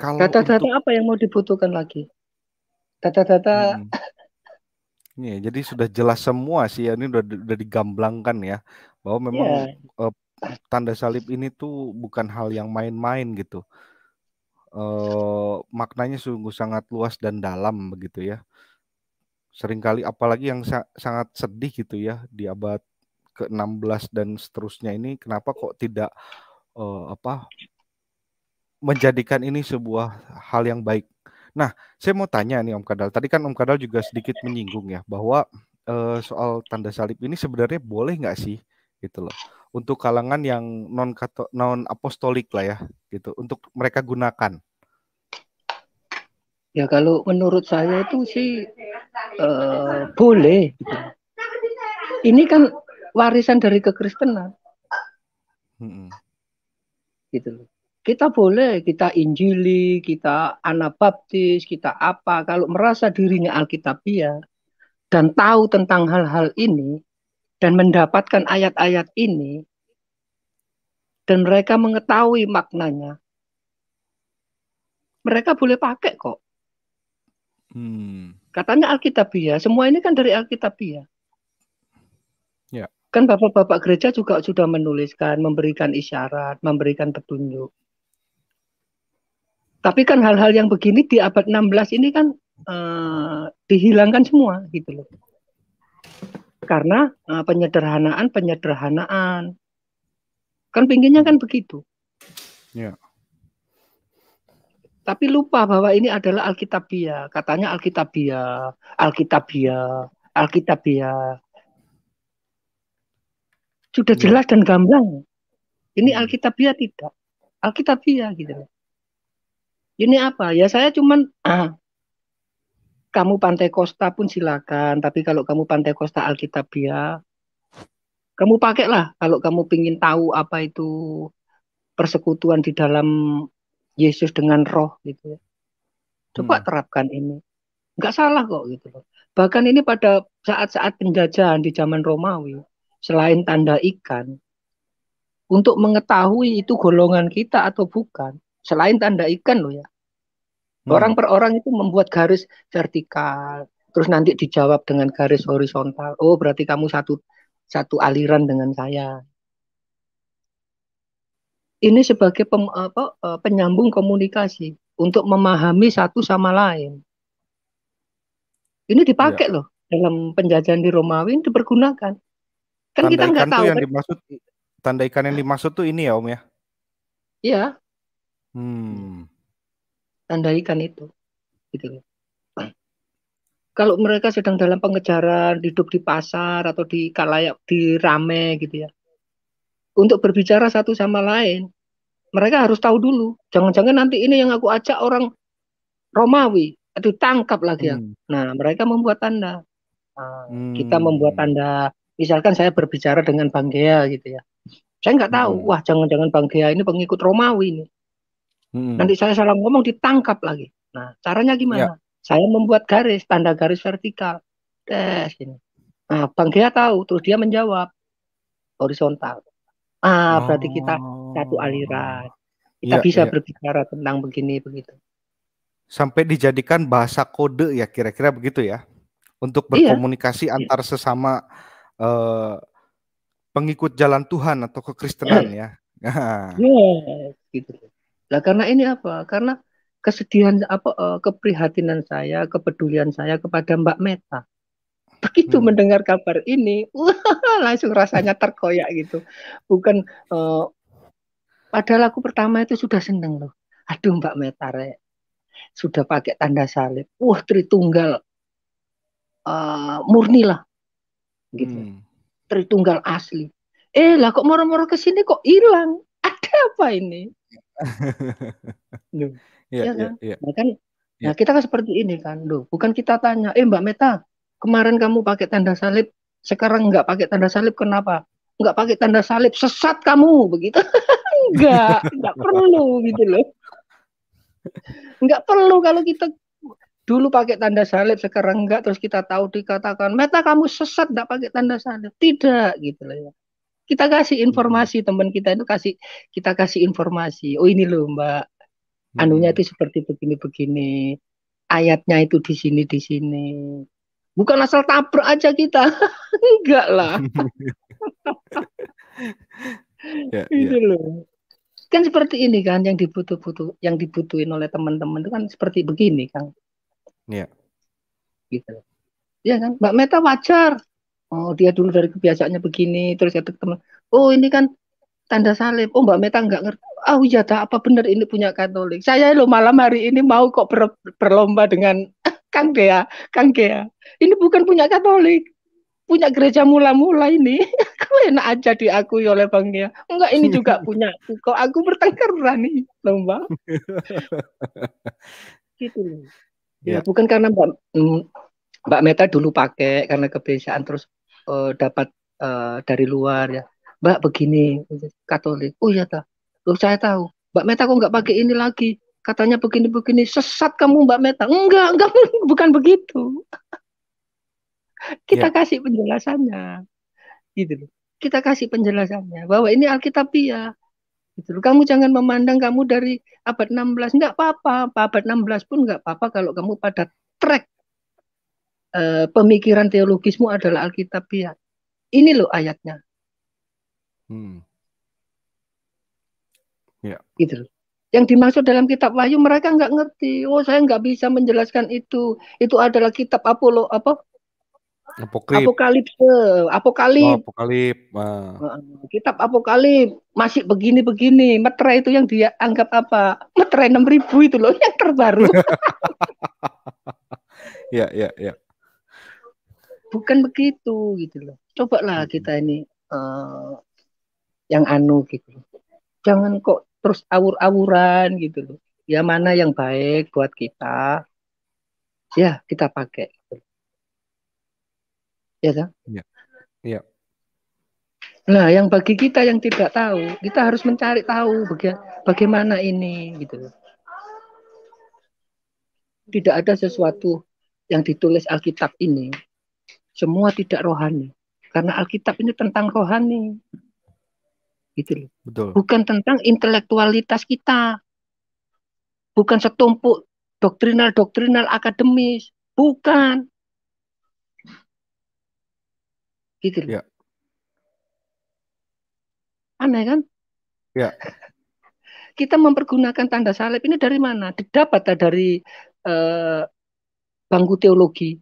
Kalau data-data untuk... apa yang mau dibutuhkan lagi? Data-data hmm. Ya, jadi sudah jelas semua sih ya ini sudah sudah digamblangkan ya bahwa memang ya. uh, tanda salib ini tuh bukan hal yang main-main gitu eh, maknanya sungguh sangat luas dan dalam begitu ya. Seringkali apalagi yang sa sangat sedih gitu ya di abad ke-16 dan seterusnya ini kenapa kok tidak eh, apa menjadikan ini sebuah hal yang baik. Nah, saya mau tanya nih Om Kadal. Tadi kan Om Kadal juga sedikit menyinggung ya bahwa eh, soal tanda salib ini sebenarnya boleh nggak sih gitu loh untuk kalangan yang non non apostolik lah ya gitu untuk mereka gunakan Ya kalau menurut saya itu sih uh, boleh. Gitu. Ini kan warisan dari kekristenan. Hmm. Gitu Kita boleh, kita injili, kita anabaptis, kita apa. Kalau merasa dirinya Alkitabia dan tahu tentang hal-hal ini dan mendapatkan ayat-ayat ini dan mereka mengetahui maknanya, mereka boleh pakai kok Hmm. Katanya Alkitabiah, semua ini kan dari Alkitabiah. Ya. Kan bapak-bapak gereja juga sudah menuliskan, memberikan isyarat, memberikan petunjuk. Tapi kan hal-hal yang begini di abad 16 ini kan uh, dihilangkan semua gitu loh. Karena uh, penyederhanaan, penyederhanaan. Kan pinginnya kan begitu. Ya tapi lupa bahwa ini adalah Alkitabiah. Katanya Alkitabiah, Alkitabiah, Alkitabiah. Sudah iya. jelas dan gamblang. Ini hmm. Alkitabiah tidak. Alkitabiah gitu. Ini apa? Ya saya cuman ah, kamu Pantai Kosta pun silakan, tapi kalau kamu Pantai Kosta Alkitabiah, kamu pakailah kalau kamu ingin tahu apa itu persekutuan di dalam Yesus dengan roh gitu ya. Coba hmm. terapkan ini. Enggak salah kok gitu loh. Bahkan ini pada saat-saat penjajahan di zaman Romawi, selain tanda ikan, untuk mengetahui itu golongan kita atau bukan, selain tanda ikan loh ya. Hmm. Orang per orang itu membuat garis vertikal, terus nanti dijawab dengan garis horizontal. Oh, berarti kamu satu satu aliran dengan saya ini sebagai pem, apa, eh, penyambung komunikasi untuk memahami satu sama lain. Ini dipakai ya. loh dalam penjajahan di Romawi ini dipergunakan. Kan tanda kita nggak tahu. Yang kan? dimaksud tanda ikan yang dimaksud tuh ini ya Om ya? Iya. Hmm. Tanda ikan itu, gitu Kalau mereka sedang dalam pengejaran, hidup di pasar atau di kalayak di rame gitu ya, untuk berbicara satu sama lain. Mereka harus tahu dulu. Jangan-jangan nanti ini yang aku ajak orang Romawi, itu tangkap lagi ya. Nah, mereka membuat tanda. hmm. Kita membuat tanda. Misalkan saya berbicara dengan Bang Gea gitu ya. Saya nggak tahu. Hmm. Wah, jangan-jangan Bang Gea ini pengikut Romawi ini. Hmm. Nanti saya salah ngomong ditangkap lagi. Nah, caranya gimana? Ya. Saya membuat garis, tanda garis vertikal. Tes ini. Nah, Bang Gea tahu, terus dia menjawab horizontal ah oh. berarti kita satu aliran kita ya, bisa ya. berbicara tentang begini begitu sampai dijadikan bahasa kode ya kira-kira begitu ya untuk iya. berkomunikasi iya. antar sesama uh, pengikut jalan Tuhan atau kekristenan iya. ya. Yes, gitu. Lah karena ini apa? Karena kesedihan apa eh, keprihatinan saya, kepedulian saya kepada Mbak Meta begitu hmm. mendengar kabar ini wah langsung rasanya terkoyak gitu bukan uh, padahal aku pertama itu sudah seneng loh aduh Mbak Metare eh, sudah pakai tanda salib wah Tritunggal uh, murni lah gitu hmm. Tritunggal asli eh lah kok moro-moro kesini kok hilang ada apa ini Iya ya, kan? Ya, ya. Nah, kan ya. nah kita kan seperti ini kan loh bukan kita tanya eh Mbak Meta kemarin kamu pakai tanda salib, sekarang nggak pakai tanda salib, kenapa? Nggak pakai tanda salib, sesat kamu, begitu. nggak, nggak perlu gitu loh. Nggak perlu kalau kita dulu pakai tanda salib, sekarang nggak, terus kita tahu dikatakan, meta kamu sesat, nggak pakai tanda salib. Tidak, gitu loh ya kita kasih informasi hmm. teman kita itu kasih kita kasih informasi oh ini loh mbak anunya hmm. itu seperti begini begini ayatnya itu di sini di sini bukan asal tabrak aja kita enggak lah ya, itu ya. Gitu loh kan seperti ini kan yang dibutuh butuh yang dibutuhin oleh teman-teman itu kan seperti begini kan ya gitu ya kan mbak Meta wajar oh dia dulu dari kebiasaannya begini terus ada teman oh ini kan tanda salib oh mbak Meta nggak ngerti oh iya tak apa benar ini punya Katolik saya lo malam hari ini mau kok ber berlomba dengan Kang Dea, Kang Dea, ini bukan punya Katolik, punya gereja mula-mula ini. Kau enak aja diakui oleh Bang Dea. Enggak, ini juga punya. Kok aku bertengkar berani, lomba. gitu loh. Ya, ya, bukan karena Mbak, mm, Mbak Meta dulu pakai karena kebiasaan terus uh, dapat uh, dari luar ya. Mbak begini Katolik. Oh iya tahu. Loh saya tahu. Mbak Meta kok nggak pakai ini lagi? katanya begini-begini sesat kamu Mbak Meta. Enggak, enggak bukan begitu. Kita ya. kasih penjelasannya. Gitu loh. Kita kasih penjelasannya bahwa ini Alkitabiah. Gitu loh. Kamu jangan memandang kamu dari abad 16 enggak apa-apa. Abad 16 pun enggak apa-apa kalau kamu pada track e, pemikiran teologismu adalah Alkitabiah. Ini loh ayatnya. Hmm. Ya. Gitu loh yang dimaksud dalam kitab wahyu mereka nggak ngerti oh saya nggak bisa menjelaskan itu itu adalah kitab apolo apa Apokrip. apokalipse apokalip oh, apokalip ah. ah kitab apokalip masih begini begini Metra itu yang dia anggap apa Metra enam ribu itu loh yang terbaru ya ya ya bukan begitu gitu loh cobalah hmm. kita ini uh, yang anu gitu jangan kok terus awur-awuran gitu loh. Ya mana yang baik buat kita, ya kita pakai. Ya kan? Iya. Ya. Nah, yang bagi kita yang tidak tahu, kita harus mencari tahu baga bagaimana ini gitu loh. Tidak ada sesuatu yang ditulis Alkitab ini semua tidak rohani karena Alkitab ini tentang rohani gitu loh. Betul. Bukan tentang intelektualitas kita. Bukan setumpuk doktrinal-doktrinal akademis, bukan. Gitu loh. Ya. Aneh kan? Ya. Kita mempergunakan tanda salib ini dari mana? Didapat dari eh, bangku teologi.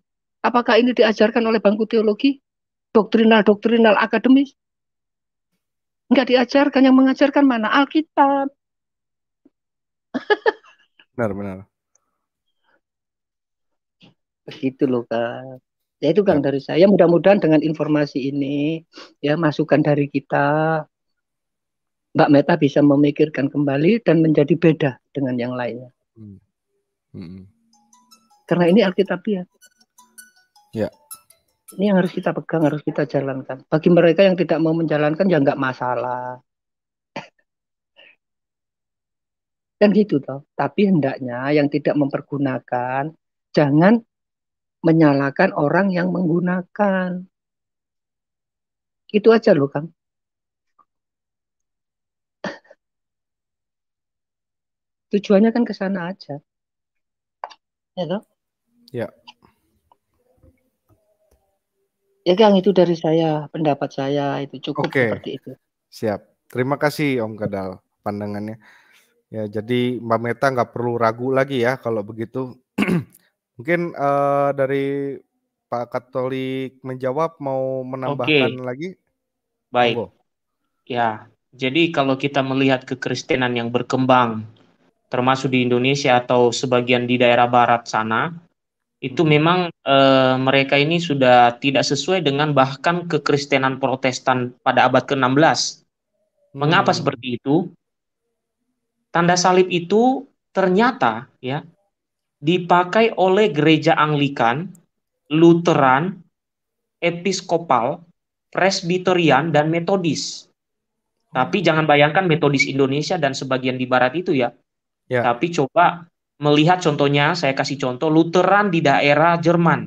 Apakah ini diajarkan oleh bangku teologi? Doktrinal-doktrinal akademis? nggak diajarkan yang mengajarkan mana Alkitab benar benar begitu loh kak ya itu kang ya. dari saya mudah-mudahan dengan informasi ini ya masukan dari kita Mbak Meta bisa memikirkan kembali dan menjadi beda dengan yang lainnya hmm. Hmm. hmm. karena ini ya ya ini yang harus kita pegang, harus kita jalankan. Bagi mereka yang tidak mau menjalankan ya nggak masalah. Dan gitu toh. Tapi hendaknya yang tidak mempergunakan jangan menyalahkan orang yang menggunakan. Itu aja loh, Kang. Tujuannya kan ke sana aja. Ya toh? Ya ya Kang itu dari saya pendapat saya itu cukup okay. seperti itu siap terima kasih Om Kadal pandangannya ya jadi Mbak Meta nggak perlu ragu lagi ya kalau begitu mungkin uh, dari Pak Katolik menjawab mau menambahkan okay. lagi baik Oh. ya jadi kalau kita melihat kekristenan yang berkembang termasuk di Indonesia atau sebagian di daerah barat sana itu hmm. memang e, mereka ini sudah tidak sesuai dengan bahkan kekristenan Protestan pada abad ke-16. Mengapa hmm. seperti itu? Tanda salib itu ternyata ya dipakai oleh gereja Anglikan, Lutheran, Episkopal, Presbiterian dan Metodis. Tapi hmm. jangan bayangkan Metodis Indonesia dan sebagian di barat itu ya. ya. Tapi coba melihat contohnya, saya kasih contoh Lutheran di daerah Jerman.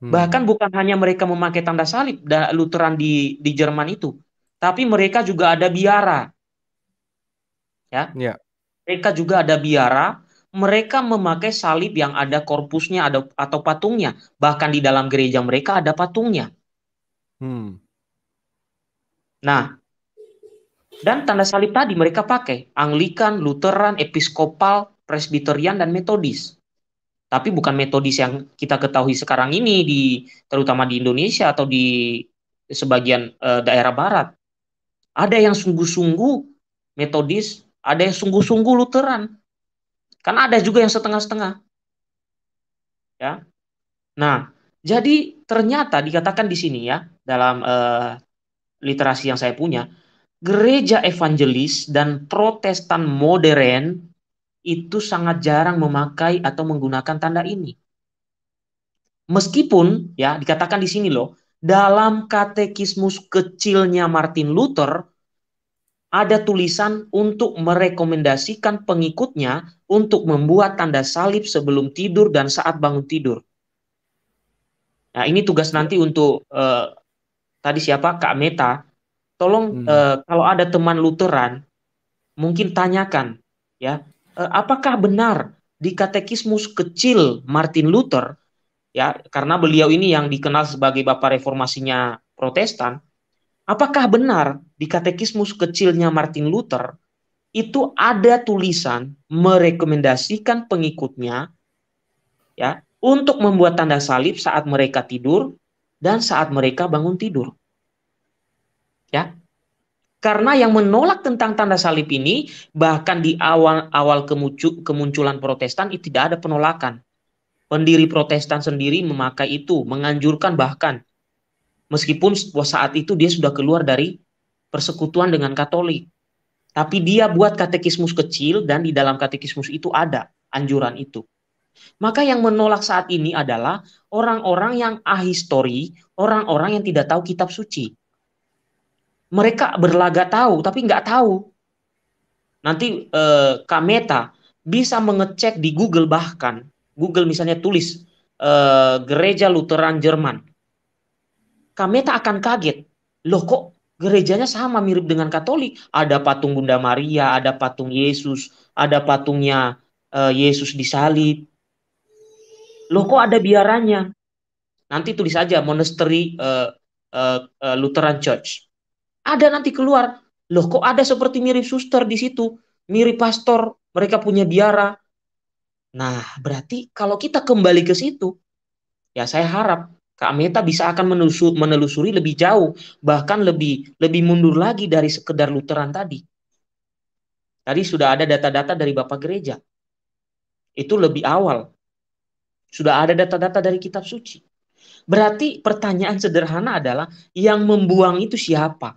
Hmm. Bahkan bukan hanya mereka memakai tanda salib Lutheran di di Jerman itu, tapi mereka juga ada biara. Ya. Yeah. Mereka juga ada biara, mereka memakai salib yang ada korpusnya ada atau patungnya. Bahkan di dalam gereja mereka ada patungnya. Hmm. Nah, dan tanda salib tadi mereka pakai Anglikan, Lutheran, Episkopal, Presbiterian dan Metodis. Tapi bukan Metodis yang kita ketahui sekarang ini di terutama di Indonesia atau di sebagian e, daerah barat. Ada yang sungguh-sungguh Metodis, ada yang sungguh-sungguh Lutheran. kan ada juga yang setengah-setengah. Ya. Nah, jadi ternyata dikatakan di sini ya dalam e, literasi yang saya punya, gereja evangelis dan Protestan modern itu sangat jarang memakai atau menggunakan tanda ini. Meskipun ya dikatakan di sini loh, dalam katekismus kecilnya Martin Luther ada tulisan untuk merekomendasikan pengikutnya untuk membuat tanda salib sebelum tidur dan saat bangun tidur. Nah, ini tugas nanti untuk uh, tadi siapa Kak Meta. Tolong hmm. uh, kalau ada teman Lutheran mungkin tanyakan ya Eh, apakah benar di katekismus kecil Martin Luther ya karena beliau ini yang dikenal sebagai bapak reformasinya Protestan apakah benar di katekismus kecilnya Martin Luther itu ada tulisan merekomendasikan pengikutnya ya untuk membuat tanda salib saat mereka tidur dan saat mereka bangun tidur ya karena yang menolak tentang tanda salib ini bahkan di awal-awal kemunculan Protestan itu tidak ada penolakan. Pendiri Protestan sendiri memakai itu, menganjurkan bahkan meskipun saat itu dia sudah keluar dari persekutuan dengan Katolik. Tapi dia buat katekismus kecil dan di dalam katekismus itu ada anjuran itu. Maka yang menolak saat ini adalah orang-orang yang ahistori, orang-orang yang tidak tahu kitab suci mereka berlaga tahu tapi nggak tahu. Nanti eh, Kak bisa mengecek di Google bahkan Google misalnya tulis eh, gereja Lutheran Jerman. Kak akan kaget. Loh kok gerejanya sama mirip dengan Katolik? Ada patung Bunda Maria, ada patung Yesus, ada patungnya eh, Yesus disalib. Loh kok ada biaranya? Nanti tulis aja monastery eh, eh, eh Lutheran Church. Ada nanti keluar, loh kok ada seperti mirip suster di situ, mirip pastor, mereka punya biara. Nah, berarti kalau kita kembali ke situ, ya saya harap Kak Meta bisa akan menelusur, menelusuri lebih jauh, bahkan lebih lebih mundur lagi dari sekedar Lutheran tadi. Tadi sudah ada data-data dari Bapak Gereja. Itu lebih awal. Sudah ada data-data dari kitab suci. Berarti pertanyaan sederhana adalah yang membuang itu siapa?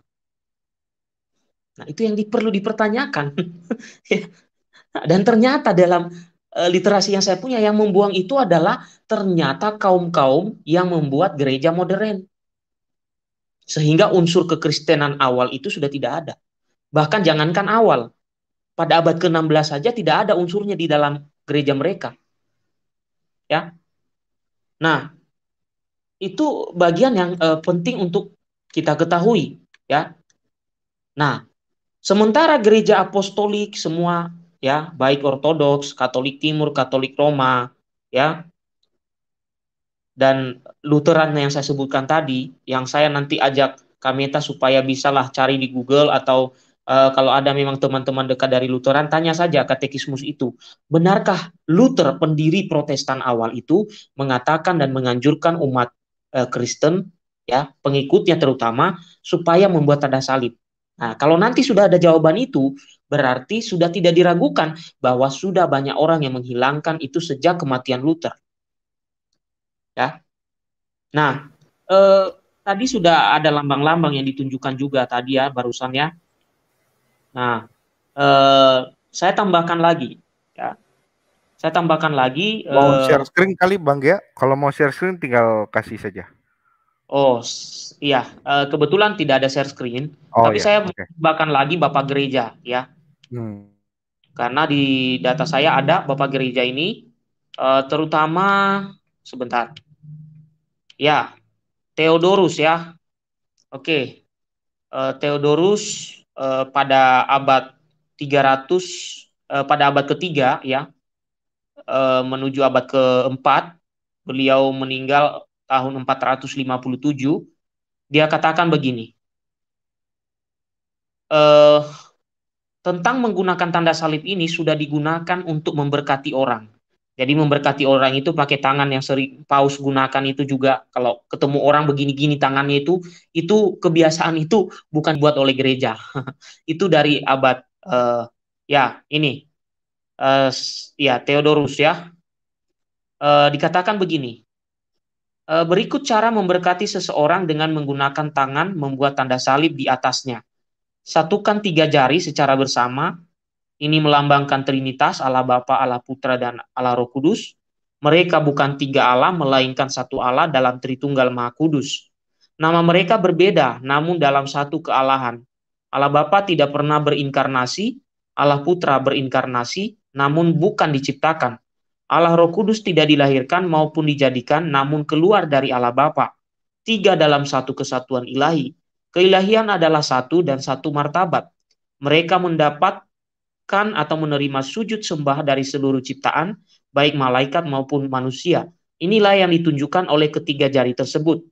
Nah, itu yang perlu dipertanyakan. Ya. Dan ternyata dalam eh, literasi yang saya punya yang membuang itu adalah ternyata kaum-kaum yang membuat gereja modern. Sehingga unsur kekristenan awal itu sudah tidak ada. Bahkan jangankan awal, pada abad ke-16 saja tidak ada unsurnya di dalam gereja mereka. Ya. Nah, itu bagian yang eh, penting untuk kita ketahui, ya. Nah, Sementara gereja apostolik semua ya, baik ortodoks, Katolik Timur, Katolik Roma, ya. Dan Lutheran yang saya sebutkan tadi, yang saya nanti ajak Kameta supaya bisalah cari di Google atau uh, kalau ada memang teman-teman dekat dari Lutheran tanya saja katekismus itu. Benarkah Luther pendiri Protestan awal itu mengatakan dan menganjurkan umat uh, Kristen ya, pengikutnya terutama supaya membuat tanda salib? Nah, kalau nanti sudah ada jawaban itu, berarti sudah tidak diragukan bahwa sudah banyak orang yang menghilangkan itu sejak kematian Luther. Ya. Nah, eh, tadi sudah ada lambang-lambang yang ditunjukkan juga tadi ya barusan ya. Nah, eh, saya tambahkan lagi ya. Saya tambahkan lagi mau eh, share screen kali Bang ya. Kalau mau share screen tinggal kasih saja. Oh iya, uh, kebetulan tidak ada share screen, oh, tapi iya. saya okay. bahkan lagi Bapak Gereja ya. Hmm. Karena di data saya ada Bapak Gereja ini, uh, terutama sebentar. Ya, Theodorus ya. Oke, okay. uh, eh, Theodorus uh, pada abad 300, uh, pada abad ketiga ya, uh, menuju abad keempat, beliau meninggal tahun 457 dia katakan begini eh, tentang menggunakan tanda salib ini sudah digunakan untuk memberkati orang. Jadi memberkati orang itu pakai tangan yang sering paus gunakan itu juga kalau ketemu orang begini-gini tangannya itu itu kebiasaan itu bukan buat oleh gereja. itu dari abad uh, ya ini uh, ya Theodorus ya. Uh, dikatakan begini. Eh, berikut cara memberkati seseorang dengan menggunakan tangan membuat tanda salib di atasnya. Satukan tiga jari secara bersama. Ini melambangkan Trinitas Allah Bapa, Allah Putra, dan Allah Roh Kudus. Mereka bukan tiga Allah, melainkan satu Allah dalam Tritunggal Maha Kudus. Nama mereka berbeda, namun dalam satu kealahan. Allah Bapa tidak pernah berinkarnasi, Allah Putra berinkarnasi, namun bukan diciptakan. Allah Roh Kudus tidak dilahirkan maupun dijadikan namun keluar dari Allah Bapa. Tiga dalam satu kesatuan ilahi. Keilahian adalah satu dan satu martabat. Mereka mendapatkan atau menerima sujud sembah dari seluruh ciptaan, baik malaikat maupun manusia. Inilah yang ditunjukkan oleh ketiga jari tersebut.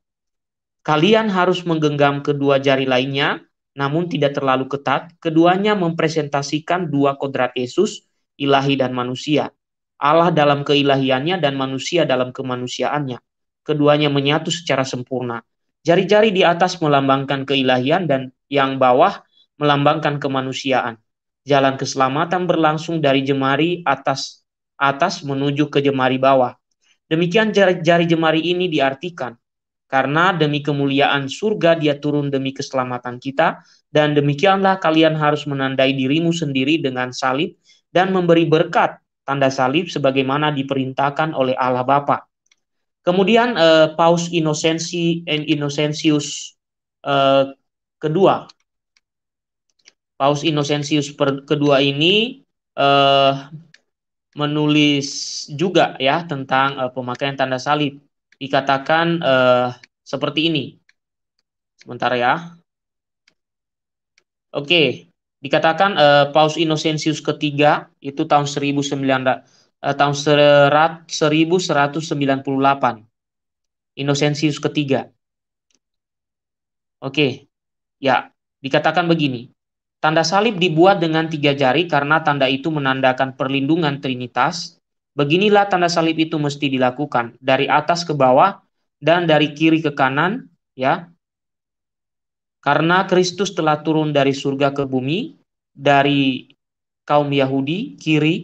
Kalian harus menggenggam kedua jari lainnya, namun tidak terlalu ketat. Keduanya mempresentasikan dua kodrat Yesus, ilahi dan manusia Allah dalam keilahiannya dan manusia dalam kemanusiaannya. Keduanya menyatu secara sempurna. Jari-jari di atas melambangkan keilahian dan yang bawah melambangkan kemanusiaan. Jalan keselamatan berlangsung dari jemari atas atas menuju ke jemari bawah. Demikian jari-jari jemari ini diartikan. Karena demi kemuliaan surga dia turun demi keselamatan kita dan demikianlah kalian harus menandai dirimu sendiri dengan salib dan memberi berkat tanda salib sebagaimana diperintahkan oleh Allah Bapa. Kemudian eh, Paus eh, Innocensi and Innocentius eh, kedua. Paus Innocentius per, kedua ini eh, menulis juga ya tentang eh, pemakaian tanda salib. Dikatakan eh, seperti ini. Sebentar ya. Oke, Dikatakan uh, Paus Innocentius ketiga itu tahun 1900 uh, eh, tahun 1198 Innocentius ketiga. Oke, ya dikatakan begini. Tanda salib dibuat dengan tiga jari karena tanda itu menandakan perlindungan Trinitas. Beginilah tanda salib itu mesti dilakukan dari atas ke bawah dan dari kiri ke kanan, ya. Karena Kristus telah turun dari surga ke bumi dari kaum Yahudi kiri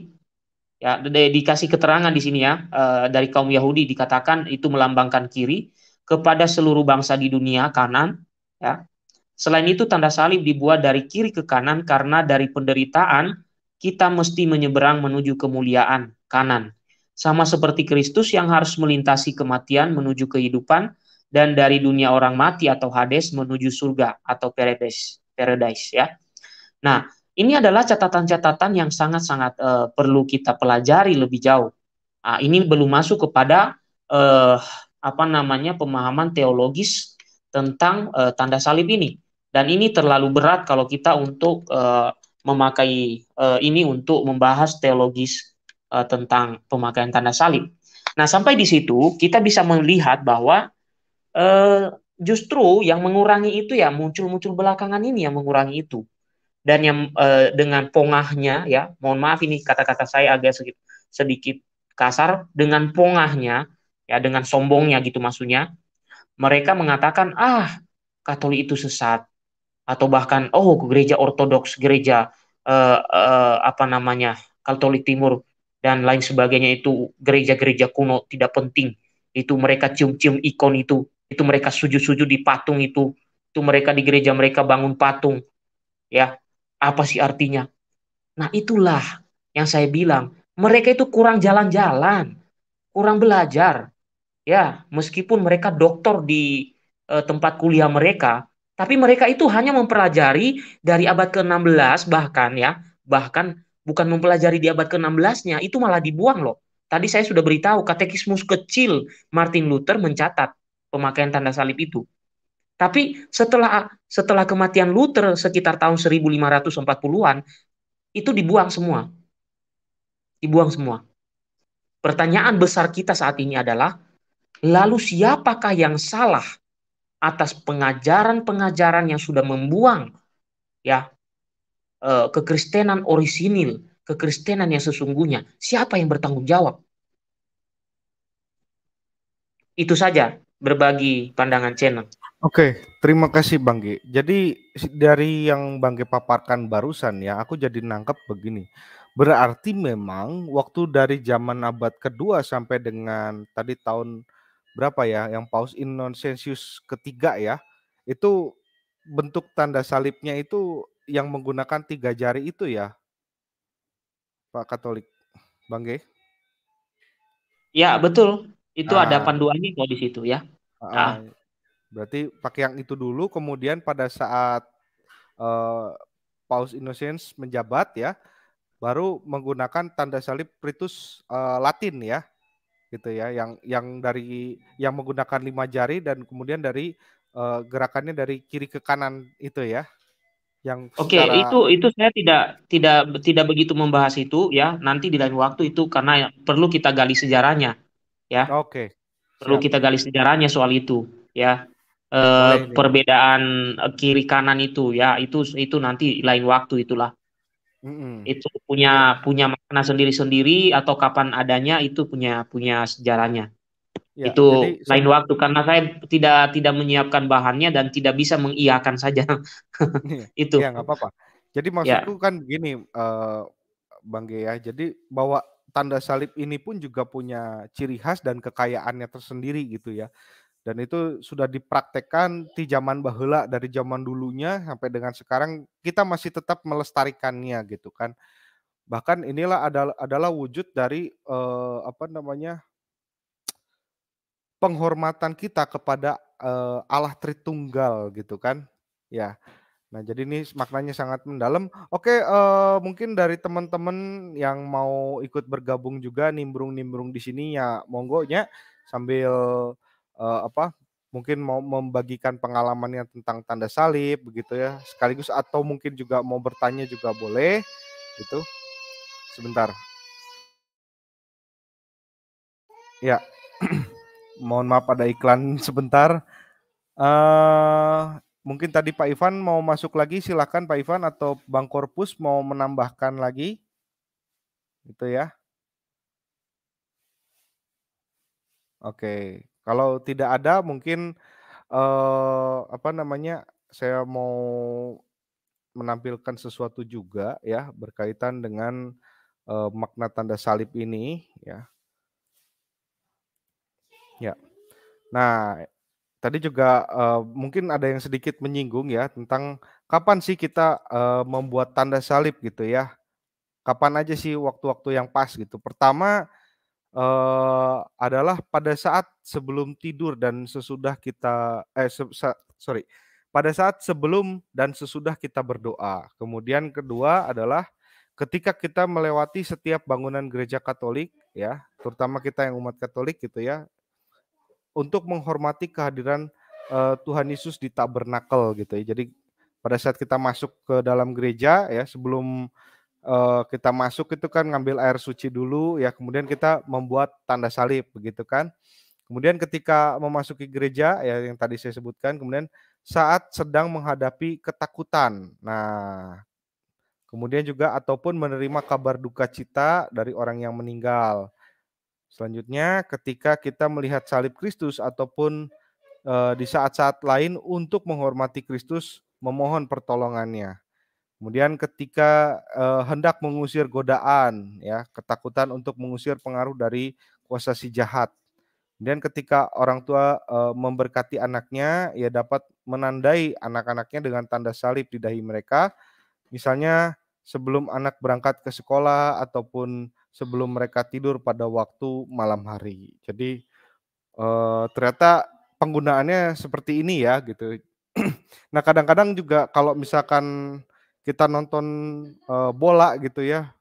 ya dikasih keterangan di sini ya eh, dari kaum Yahudi dikatakan itu melambangkan kiri kepada seluruh bangsa di dunia kanan ya selain itu tanda salib dibuat dari kiri ke kanan karena dari penderitaan kita mesti menyeberang menuju kemuliaan kanan sama seperti Kristus yang harus melintasi kematian menuju kehidupan dan dari dunia orang mati atau Hades menuju surga atau paradise, paradise ya. Nah, ini adalah catatan-catatan yang sangat-sangat uh, perlu kita pelajari lebih jauh. Nah, ini belum masuk kepada uh, apa namanya pemahaman teologis tentang uh, tanda salib ini. Dan ini terlalu berat kalau kita untuk memakai ini untuk membahas teologis tentang pemakaian tanda salib. Nah, sampai di situ kita bisa melihat bahwa Eh, justru yang mengurangi itu ya muncul-muncul belakangan ini yang mengurangi itu dan yang eh, dengan pongahnya ya mohon maaf ini kata-kata saya agak sedikit, sedikit kasar dengan pongahnya ya dengan sombongnya gitu maksudnya mereka mengatakan ah Katolik itu sesat atau bahkan oh gereja Ortodoks gereja eh, eh apa namanya Katolik Timur dan lain sebagainya itu gereja-gereja kuno tidak penting itu mereka cium-cium ikon itu itu mereka sujud-sujud di patung itu itu mereka di gereja mereka bangun patung ya apa sih artinya nah itulah yang saya bilang mereka itu kurang jalan-jalan kurang belajar ya meskipun mereka dokter di e, tempat kuliah mereka tapi mereka itu hanya mempelajari dari abad ke-16 bahkan ya bahkan bukan mempelajari di abad ke-16-nya itu malah dibuang loh tadi saya sudah beritahu katekismus kecil Martin Luther mencatat pemakaian tanda salib itu. Tapi setelah setelah kematian Luther sekitar tahun 1540-an itu dibuang semua. Dibuang semua. Pertanyaan besar kita saat ini adalah lalu siapakah yang salah atas pengajaran-pengajaran yang sudah membuang ya eh, kekristenan orisinil, kekristenan yang sesungguhnya. Siapa yang bertanggung jawab? Itu saja berbagi pandangan channel. Oke, terima kasih Bang G. Jadi dari yang Bang G paparkan barusan ya, aku jadi nangkep begini. Berarti memang waktu dari zaman abad kedua sampai dengan tadi tahun berapa ya, yang Paus Innocentius ketiga ya, itu bentuk tanda salibnya itu yang menggunakan tiga jari itu ya, Pak Katolik, Bang G? Ya betul, itu nah. ada ah. panduannya kalau di situ ya. Ah. Berarti pakai yang itu dulu, kemudian pada saat uh, Paus Innocens menjabat ya, baru menggunakan tanda salib Pritus uh, Latin ya, gitu ya, yang yang dari yang menggunakan lima jari dan kemudian dari uh, gerakannya dari kiri ke kanan itu ya yang Oke, secara... itu itu saya tidak tidak tidak begitu membahas itu ya. Nanti di lain waktu itu karena perlu kita gali sejarahnya ya. Oke. Okay. Perlu kita gali sejarahnya soal itu, ya. E, perbedaan eh, kiri kanan itu, ya itu itu nanti lain waktu itulah. Mm-hmm. Itu punya punya makna sendiri-sendiri atau kapan adanya itu punya punya sejarahnya. Ya, itu jadi, lain sebenarnya. waktu karena saya tidak tidak menyiapkan bahannya dan tidak bisa mengiakan saja iya. itu ya apa-apa jadi ya. maksudku ya. kan begini uh, bang Gea jadi bahwa tanda salib ini pun juga punya ciri khas dan kekayaannya tersendiri gitu ya. Dan itu sudah dipraktekkan di zaman bahula dari zaman dulunya sampai dengan sekarang kita masih tetap melestarikannya gitu kan. Bahkan inilah adalah adalah wujud dari eh, apa namanya penghormatan kita kepada eh, Allah Tritunggal gitu kan. Ya. Nah, jadi ini maknanya sangat mendalam. Oke, uh, mungkin dari teman-teman yang mau ikut bergabung juga nimbrung-nimbrung di sini ya monggo monggonya sambil uh, apa? Mungkin mau membagikan pengalamannya tentang tanda salib begitu ya. Sekaligus atau mungkin juga mau bertanya juga boleh itu Sebentar. Ya. Mohon maaf ada iklan sebentar. uh, Mungkin tadi Pak Ivan mau masuk lagi, silakan Pak Ivan atau Bang Korpus mau menambahkan lagi, gitu ya. Oke, kalau tidak ada mungkin eh, apa namanya? Saya mau menampilkan sesuatu juga ya berkaitan dengan eh, makna tanda salib ini ya. Ya. Nah, tadi juga uh, mungkin ada yang sedikit menyinggung ya tentang kapan sih kita uh, membuat tanda salib gitu ya. Kapan aja sih waktu-waktu yang pas gitu. Pertama uh, adalah pada saat sebelum tidur dan sesudah kita eh se sorry pada saat sebelum dan sesudah kita berdoa. Kemudian kedua adalah ketika kita melewati setiap bangunan gereja Katolik ya, terutama kita yang umat Katolik gitu ya, untuk menghormati kehadiran uh, Tuhan Yesus di tabernakel gitu ya. Jadi pada saat kita masuk ke dalam gereja ya sebelum uh, kita masuk itu kan ngambil air suci dulu ya kemudian kita membuat tanda salib begitu kan. Kemudian ketika memasuki gereja ya yang tadi saya sebutkan kemudian saat sedang menghadapi ketakutan. Nah, kemudian juga ataupun menerima kabar duka cita dari orang yang meninggal Selanjutnya, ketika kita melihat salib Kristus ataupun e, di saat-saat lain untuk menghormati Kristus, memohon pertolongannya. Kemudian ketika e, hendak mengusir godaan, ya ketakutan untuk mengusir pengaruh dari kuasa si jahat. Kemudian ketika orang tua e, memberkati anaknya, ia dapat menandai anak-anaknya dengan tanda salib di dahi mereka. Misalnya sebelum anak berangkat ke sekolah ataupun sebelum mereka tidur pada waktu malam hari. Jadi uh, ternyata penggunaannya seperti ini ya gitu. nah kadang-kadang juga kalau misalkan kita nonton uh, bola gitu ya,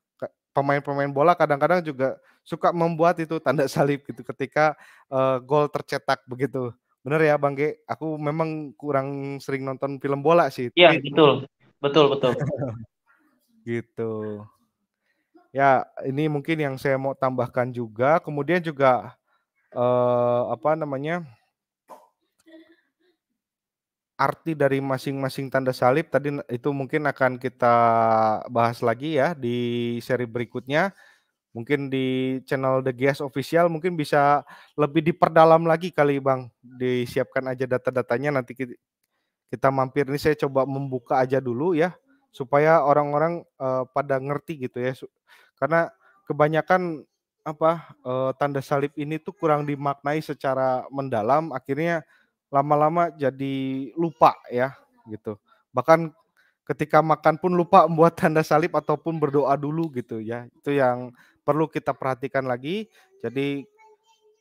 pemain-pemain bola kadang-kadang juga suka membuat itu tanda salib gitu ketika uh, gol tercetak begitu. Benar ya Bang Ge, aku memang kurang sering nonton film bola sih. Iya betul, betul betul. gitu. Ya, ini mungkin yang saya mau tambahkan juga. Kemudian juga eh, apa namanya? arti dari masing-masing tanda salib tadi itu mungkin akan kita bahas lagi ya di seri berikutnya. Mungkin di channel The Gias Official mungkin bisa lebih diperdalam lagi kali Bang. Disiapkan aja data-datanya nanti kita mampir ini saya coba membuka aja dulu ya supaya orang-orang uh, pada ngerti gitu ya. Karena kebanyakan apa e, tanda salib ini tuh kurang dimaknai secara mendalam akhirnya lama-lama jadi lupa ya gitu. Bahkan ketika makan pun lupa membuat tanda salib ataupun berdoa dulu gitu ya. Itu yang perlu kita perhatikan lagi. Jadi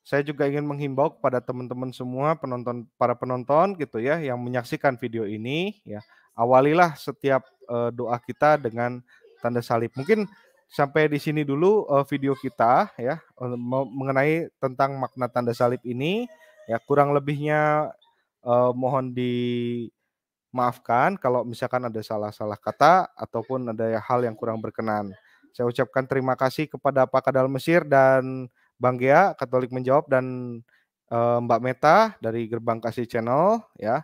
saya juga ingin menghimbau kepada teman-teman semua penonton para penonton gitu ya yang menyaksikan video ini ya awalilah setiap e, doa kita dengan tanda salib mungkin sampai di sini dulu uh, video kita ya eh, mengenai tentang makna tanda salib ini ya kurang lebihnya uh, mohon dimaafkan kalau misalkan ada salah-salah kata ataupun ada hal yang kurang berkenan. Saya ucapkan terima kasih kepada Pak Kadal Mesir dan Bang Gea Katolik menjawab dan uh, Mbak Meta dari Gerbang Kasih Channel ya.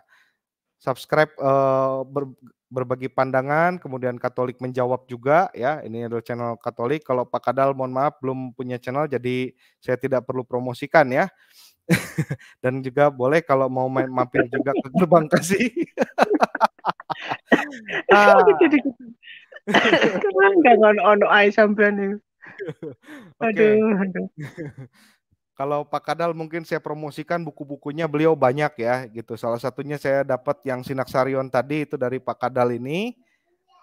Subscribe uh, ber, berbagi pandangan, kemudian Katolik menjawab juga ya. Ini adalah channel Katolik. Kalau Pak Kadal mohon maaf belum punya channel jadi saya tidak perlu promosikan ya. Dan juga boleh kalau mau main mampir juga ke gerbang kasih. ah. Keren on ice sampai nih. Aduh, aduh. Kalau Pak Kadal mungkin saya promosikan buku-bukunya beliau banyak ya gitu. Salah satunya saya dapat yang Sinaksarion tadi itu dari Pak Kadal ini.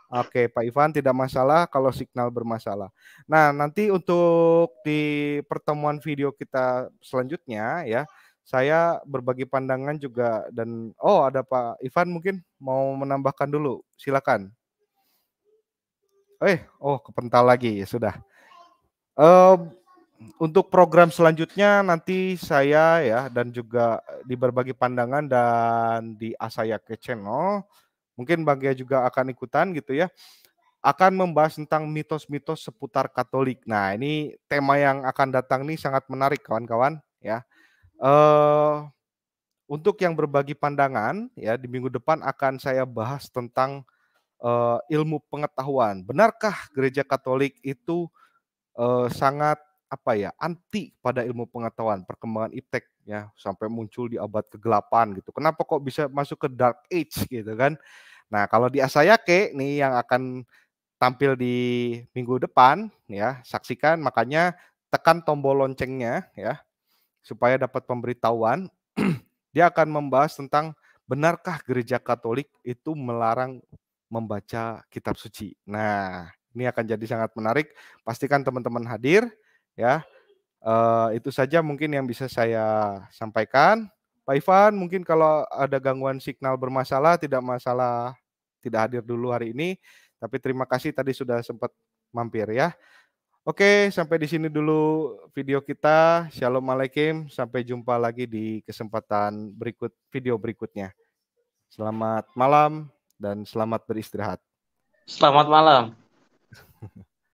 Oke, Pak Ivan tidak masalah kalau signal bermasalah. Nah, nanti untuk di pertemuan video kita selanjutnya ya, saya berbagi pandangan juga dan oh ada Pak Ivan mungkin mau menambahkan dulu. Silakan. Eh, oh kepental lagi ya sudah. Uh, untuk program selanjutnya nanti saya ya dan juga di berbagi pandangan dan di ke Channel mungkin bagi juga akan ikutan gitu ya akan membahas tentang mitos-mitos seputar Katolik. Nah ini tema yang akan datang ini sangat menarik kawan-kawan ya. Uh, untuk yang berbagi pandangan ya di minggu depan akan saya bahas tentang uh, ilmu pengetahuan. Benarkah gereja Katolik itu uh, sangat apa ya anti pada ilmu pengetahuan perkembangan iptek ya sampai muncul di abad kegelapan gitu. Kenapa kok bisa masuk ke dark age gitu kan? Nah kalau di Asayake nih yang akan tampil di minggu depan ya saksikan makanya tekan tombol loncengnya ya supaya dapat pemberitahuan. Dia akan membahas tentang benarkah gereja Katolik itu melarang membaca kitab suci. Nah ini akan jadi sangat menarik. Pastikan teman-teman hadir Ya, uh, itu saja mungkin yang bisa saya sampaikan. Pak Ivan, mungkin kalau ada gangguan signal bermasalah, tidak masalah, tidak hadir dulu hari ini. Tapi terima kasih tadi sudah sempat mampir ya. Oke, sampai di sini dulu video kita. Shalom alaikum. Sampai jumpa lagi di kesempatan berikut video berikutnya. Selamat malam dan selamat beristirahat. Selamat malam.